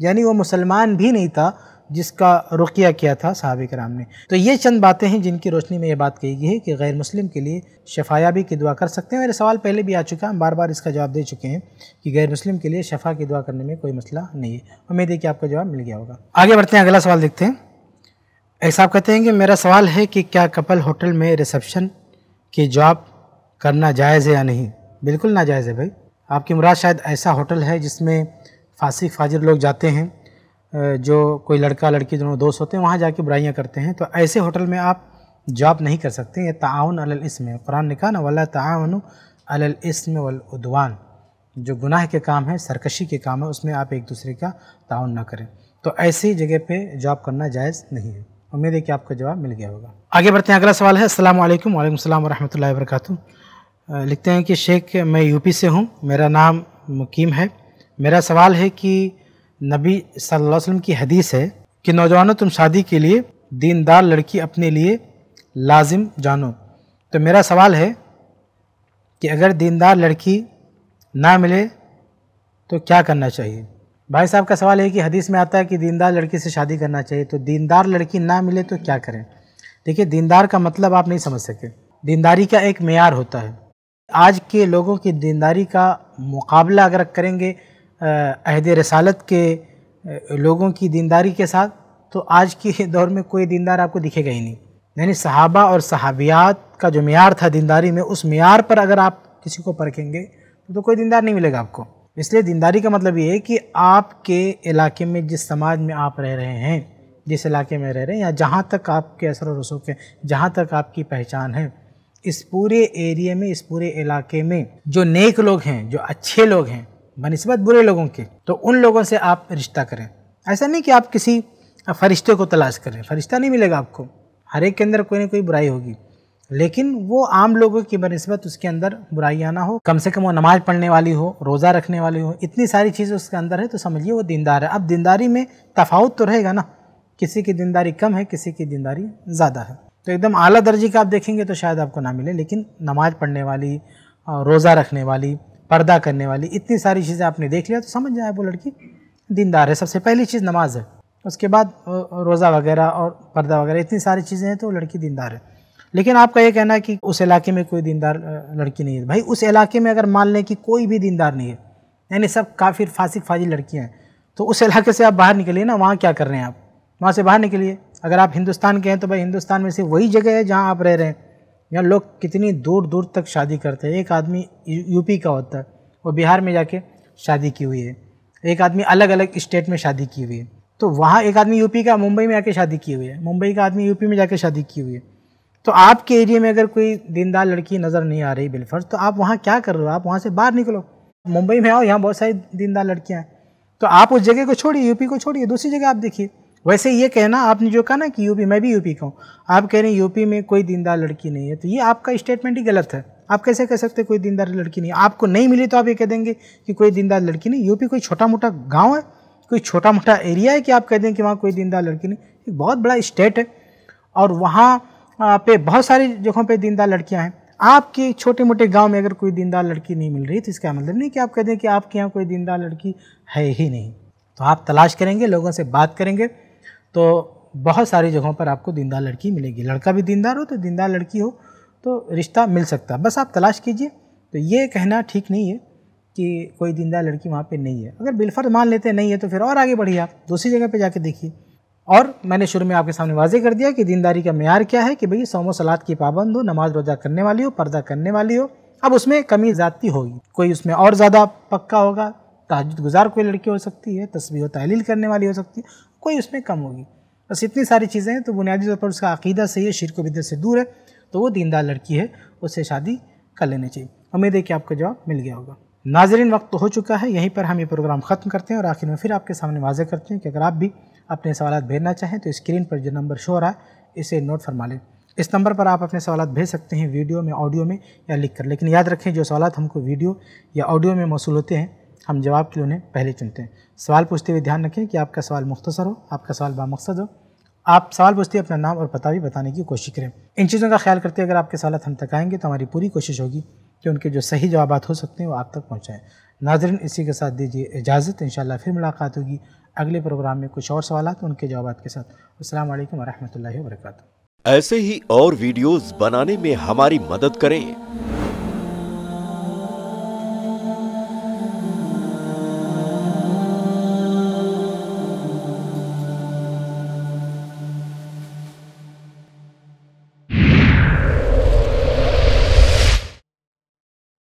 यानी वो मुसलमान भी नहीं था जिसका रुकिया किया था सहाबिक कराम ने तो ये चंद बातें हैं जिनकी रोशनी में ये बात कही गई है कि गैर मुस्लिम के लिए शफाया भी की दुआ कर सकते हैं मेरे सवाल पहले भी आ चुका है हम बार बार इसका जवाब दे चुके हैं कि गैर मुस्लिम के लिए शफा की दुआ करने में कोई मसला नहीं है उम्मीद है कि आपका जवाब मिल गया होगा आगे बढ़ते हैं अगला सवाल देखते हैं ऐसा कहते हैं कि मेरा सवाल है कि क्या कपल होटल में रिसेप्शन की जॉब करना जायज़ है या नहीं बिल्कुल ना जायज़ है भाई आपकी मुराद शायद ऐसा होटल है जिसमें फासिक फाजिर लोग जाते हैं जो कोई लड़का लड़की दोनों दोस्त होते हैं वहाँ जाके बुराइयाँ करते हैं तो ऐसे होटल में आप जॉब नहीं कर सकते ये ताउन अल इसमें कुरान ने कहा ना वाला ताउन अल इसम वलउदवान जो गुनाह के काम है सरकशी के काम है उसमें आप एक दूसरे का ताउन ना करें तो ऐसी जगह पे जॉब करना जायज़ नहीं है उम्मीद है कि आपका जवाब मिल गया होगा आगे बढ़ते हैं अगला सवाल है असल वालेकुम वरहमल वरक लिखते हैं कि शेख मैं यूपी से हूँ मेरा नाम मुकीम है मेरा सवाल है कि नबी सल्लल्लाहु अलैहि वसल्लम की हदीस है कि नौजवानों तुम शादी के लिए दीनदार लड़की अपने लिए लाजिम जानो तो मेरा सवाल है कि अगर दीनदार लड़की ना मिले तो क्या करना चाहिए भाई साहब का सवाल है कि हदीस में आता है कि दीनदार लड़की से शादी करना चाहिए तो दीनदार लड़की ना मिले तो क्या करें देखिए दीनदार का मतलब आप नहीं समझ सके दीनदारी का एक मैार होता है आज के लोगों की दीनदारी का मुकाबला अगर करेंगे अहद रसालत के लोगों की दीनदारी के साथ तो आज के दौर में कोई दीनदार आपको दिखेगा ही नहीं यानी सहाबा और सहाबियात का जो मैार था दीनदारी में उस मैार पर अगर आप किसी को परखेंगे तो, तो कोई दीनदार नहीं मिलेगा आपको इसलिए दीनदारी का मतलब ये है कि आपके इलाके में जिस समाज में आप रह रहे हैं जिस इलाके में रह रहे हैं या जहाँ तक आपके असर और रसूख हैं जहाँ तक आपकी पहचान है इस पूरे एरिए में इस पूरे इलाके में जो नेक लोग हैं जो अच्छे लोग हैं बनस्बत बुरे लोगों के तो उन लोगों से आप रिश्ता करें ऐसा नहीं कि आप किसी फरिश्ते को तलाश करें फरिश्ता नहीं मिलेगा आपको हर एक के अंदर कोई ना कोई बुराई होगी लेकिन वो आम लोगों की बनस्बत उसके अंदर बुराइयाँ ना हो कम से कम वो नमाज पढ़ने वाली हो रोज़ा रखने वाली हो इतनी सारी चीज़ें उसके अंदर है तो समझिए वो दिनदार है अब दिनदारी में तफावत तो रहेगा ना किसी की दिनदारी कम है किसी की दीनदारी ज़्यादा है तो एकदम अली दर्जे का आप देखेंगे तो शायद आपको ना मिले लेकिन नमाज़ पढ़ने वाली रोज़ा रखने वाली पर्दा करने वाली इतनी सारी चीज़ें आपने देख लिया तो समझ जाए वो लड़की दीनदार है सबसे पहली चीज़ नमाज है उसके बाद रोज़ा वगैरह और पर्दा वगैरह इतनी सारी चीज़ें हैं तो लड़की दीनदार है लेकिन आपका ये कहना है कि उस इलाके में कोई दीनदार लड़की नहीं है भाई उस इलाके में अगर मान लें कि कोई भी दीनदार नहीं है यानी सब काफ़ी फासिक फाजी लड़कियाँ हैं तो उस इलाके से आप बाहर निकलिए ना वहाँ क्या कर रहे हैं आप वहाँ से बाहर निकलिए अगर आप हिंदुस्तान के हैं तो भाई हिंदुस्तान में से वही जगह है जहाँ आप रह रहे हैं यहाँ लोग कितनी दूर दूर तक शादी करते हैं एक आदमी यूपी का होता है वो बिहार में जाके शादी की हुई है एक आदमी अलग अलग स्टेट में शादी की हुई है तो वहाँ एक आदमी यूपी का मुंबई में आके शादी की हुई है मुंबई का आदमी यूपी में जाके शादी की हुई है तो आपके एरिया में अगर कोई दीनदार लड़की नज़र नहीं आ रही बिलफर्ज तो आप वहाँ क्या कर रहे हो आप वहाँ से बाहर निकलो मुंबई में आओ यहाँ बहुत सारी दीनदार लड़कियाँ हैं तो आप उस जगह को छोड़िए यूपी को छोड़िए दूसरी जगह आप देखिए वैसे ये कहना आपने जो कहा ना कि यूपी मैं भी यूपी का हूँ आप कह रहे हैं यूपी में कोई दीनदार लड़की नहीं है तो ये आपका स्टेटमेंट ही गलत है आप कैसे कह सकते कोई दीनदार लड़की नहीं आपको नहीं मिली तो आप ये कह देंगे कि कोई दीनदार लड़की नहीं यूपी कोई छोटा मोटा गाँव है कोई छोटा मोटा एरिया है कि आप कह दें कि वहाँ कोई दीनदार लड़की नहीं एक बहुत बड़ा स्टेट है और वहाँ पे बहुत सारी जगहों पे दीनदार लड़कियाँ हैं आपके छोटे मोटे गांव में अगर कोई दीनदार लड़की नहीं मिल रही तो इसका मतलब नहीं कि आप कह दें कि आपके यहाँ कोई दीनदार लड़की है ही नहीं तो आप तलाश करेंगे लोगों से बात करेंगे तो बहुत सारी जगहों पर आपको दीनदार लड़की मिलेगी लड़का भी दीनदार हो तो दीनदार लड़की हो तो रिश्ता मिल सकता बस आप तलाश कीजिए तो ये कहना ठीक नहीं है कि कोई दीनदार लड़की वहाँ पर नहीं है अगर बिलफर्ज मान लेते नहीं है तो फिर और आगे बढ़िए आप दूसरी जगह पर जाके देखिए और मैंने शुरू में आपके सामने वाजे कर दिया कि दीनदारी का मैार क्या है कि भाई सोमो सलाद की पाबंद हो नमाज रोज़ा करने वाली हो पर्दा करने वाली हो अब उसमें कमी ज़्यादती होगी कोई उसमें और ज़्यादा पक्का होगा तहजद गुजार कोई लड़की हो सकती है तस्वीर व तहलील करने वाली हो सकती है कोई उसमें कम होगी बस इतनी सारी चीज़ें हैं तो बुनियादी तौर पर उसका अकीदा सही है शिरक बिदत से दूर है तो वो दीनदार लड़की है उससे शादी कर लेनी चाहिए उम्मीद है कि आपका जवाब मिल गया होगा नाजरीन वक्त तो हो चुका है यहीं पर हम ये प्रोग्राम ख़त्म करते हैं और आखिर में फिर आपके सामने वाजह करते हैं कि अगर आप भी अपने सवाल भेजना चाहें तो स्क्रीन पर जो नंबर शो रहा है इसे नोट फरमा लें इस नंबर पर आप अपने सवाल भेज सकते हैं वीडियो में ऑडियो में या लिख कर लेकिन याद रखें जो सवाल हमको वीडियो या ऑडियो में मौसू होते हैं हम जवाब के लिए उन्हें पहले चुनते हैं सवाल पूछते हुए ध्यान रखें कि आपका सवाल मुख्तसर हो आपका सवाल बामकसद हो आप सवाल पूछते अपना नाम और पता भी बताने की कोशिश करें इन चीज़ों का ख्याल करते अगर आपके सवाल हम तक आएंगे तो हमारी पूरी कोशिश होगी कि उनके जो सही जवाब हो सकते हैं वो आप तक पहुँचाएँ नाजरन इसी के साथ दीजिए इजाज़त इन फिर मुलाकात होगी अगले प्रोग्राम में कुछ और सवाल उनके जवाब के साथ असल वरहमल वरक ऐसे ही और वीडियोज़ बनाने में हमारी मदद करें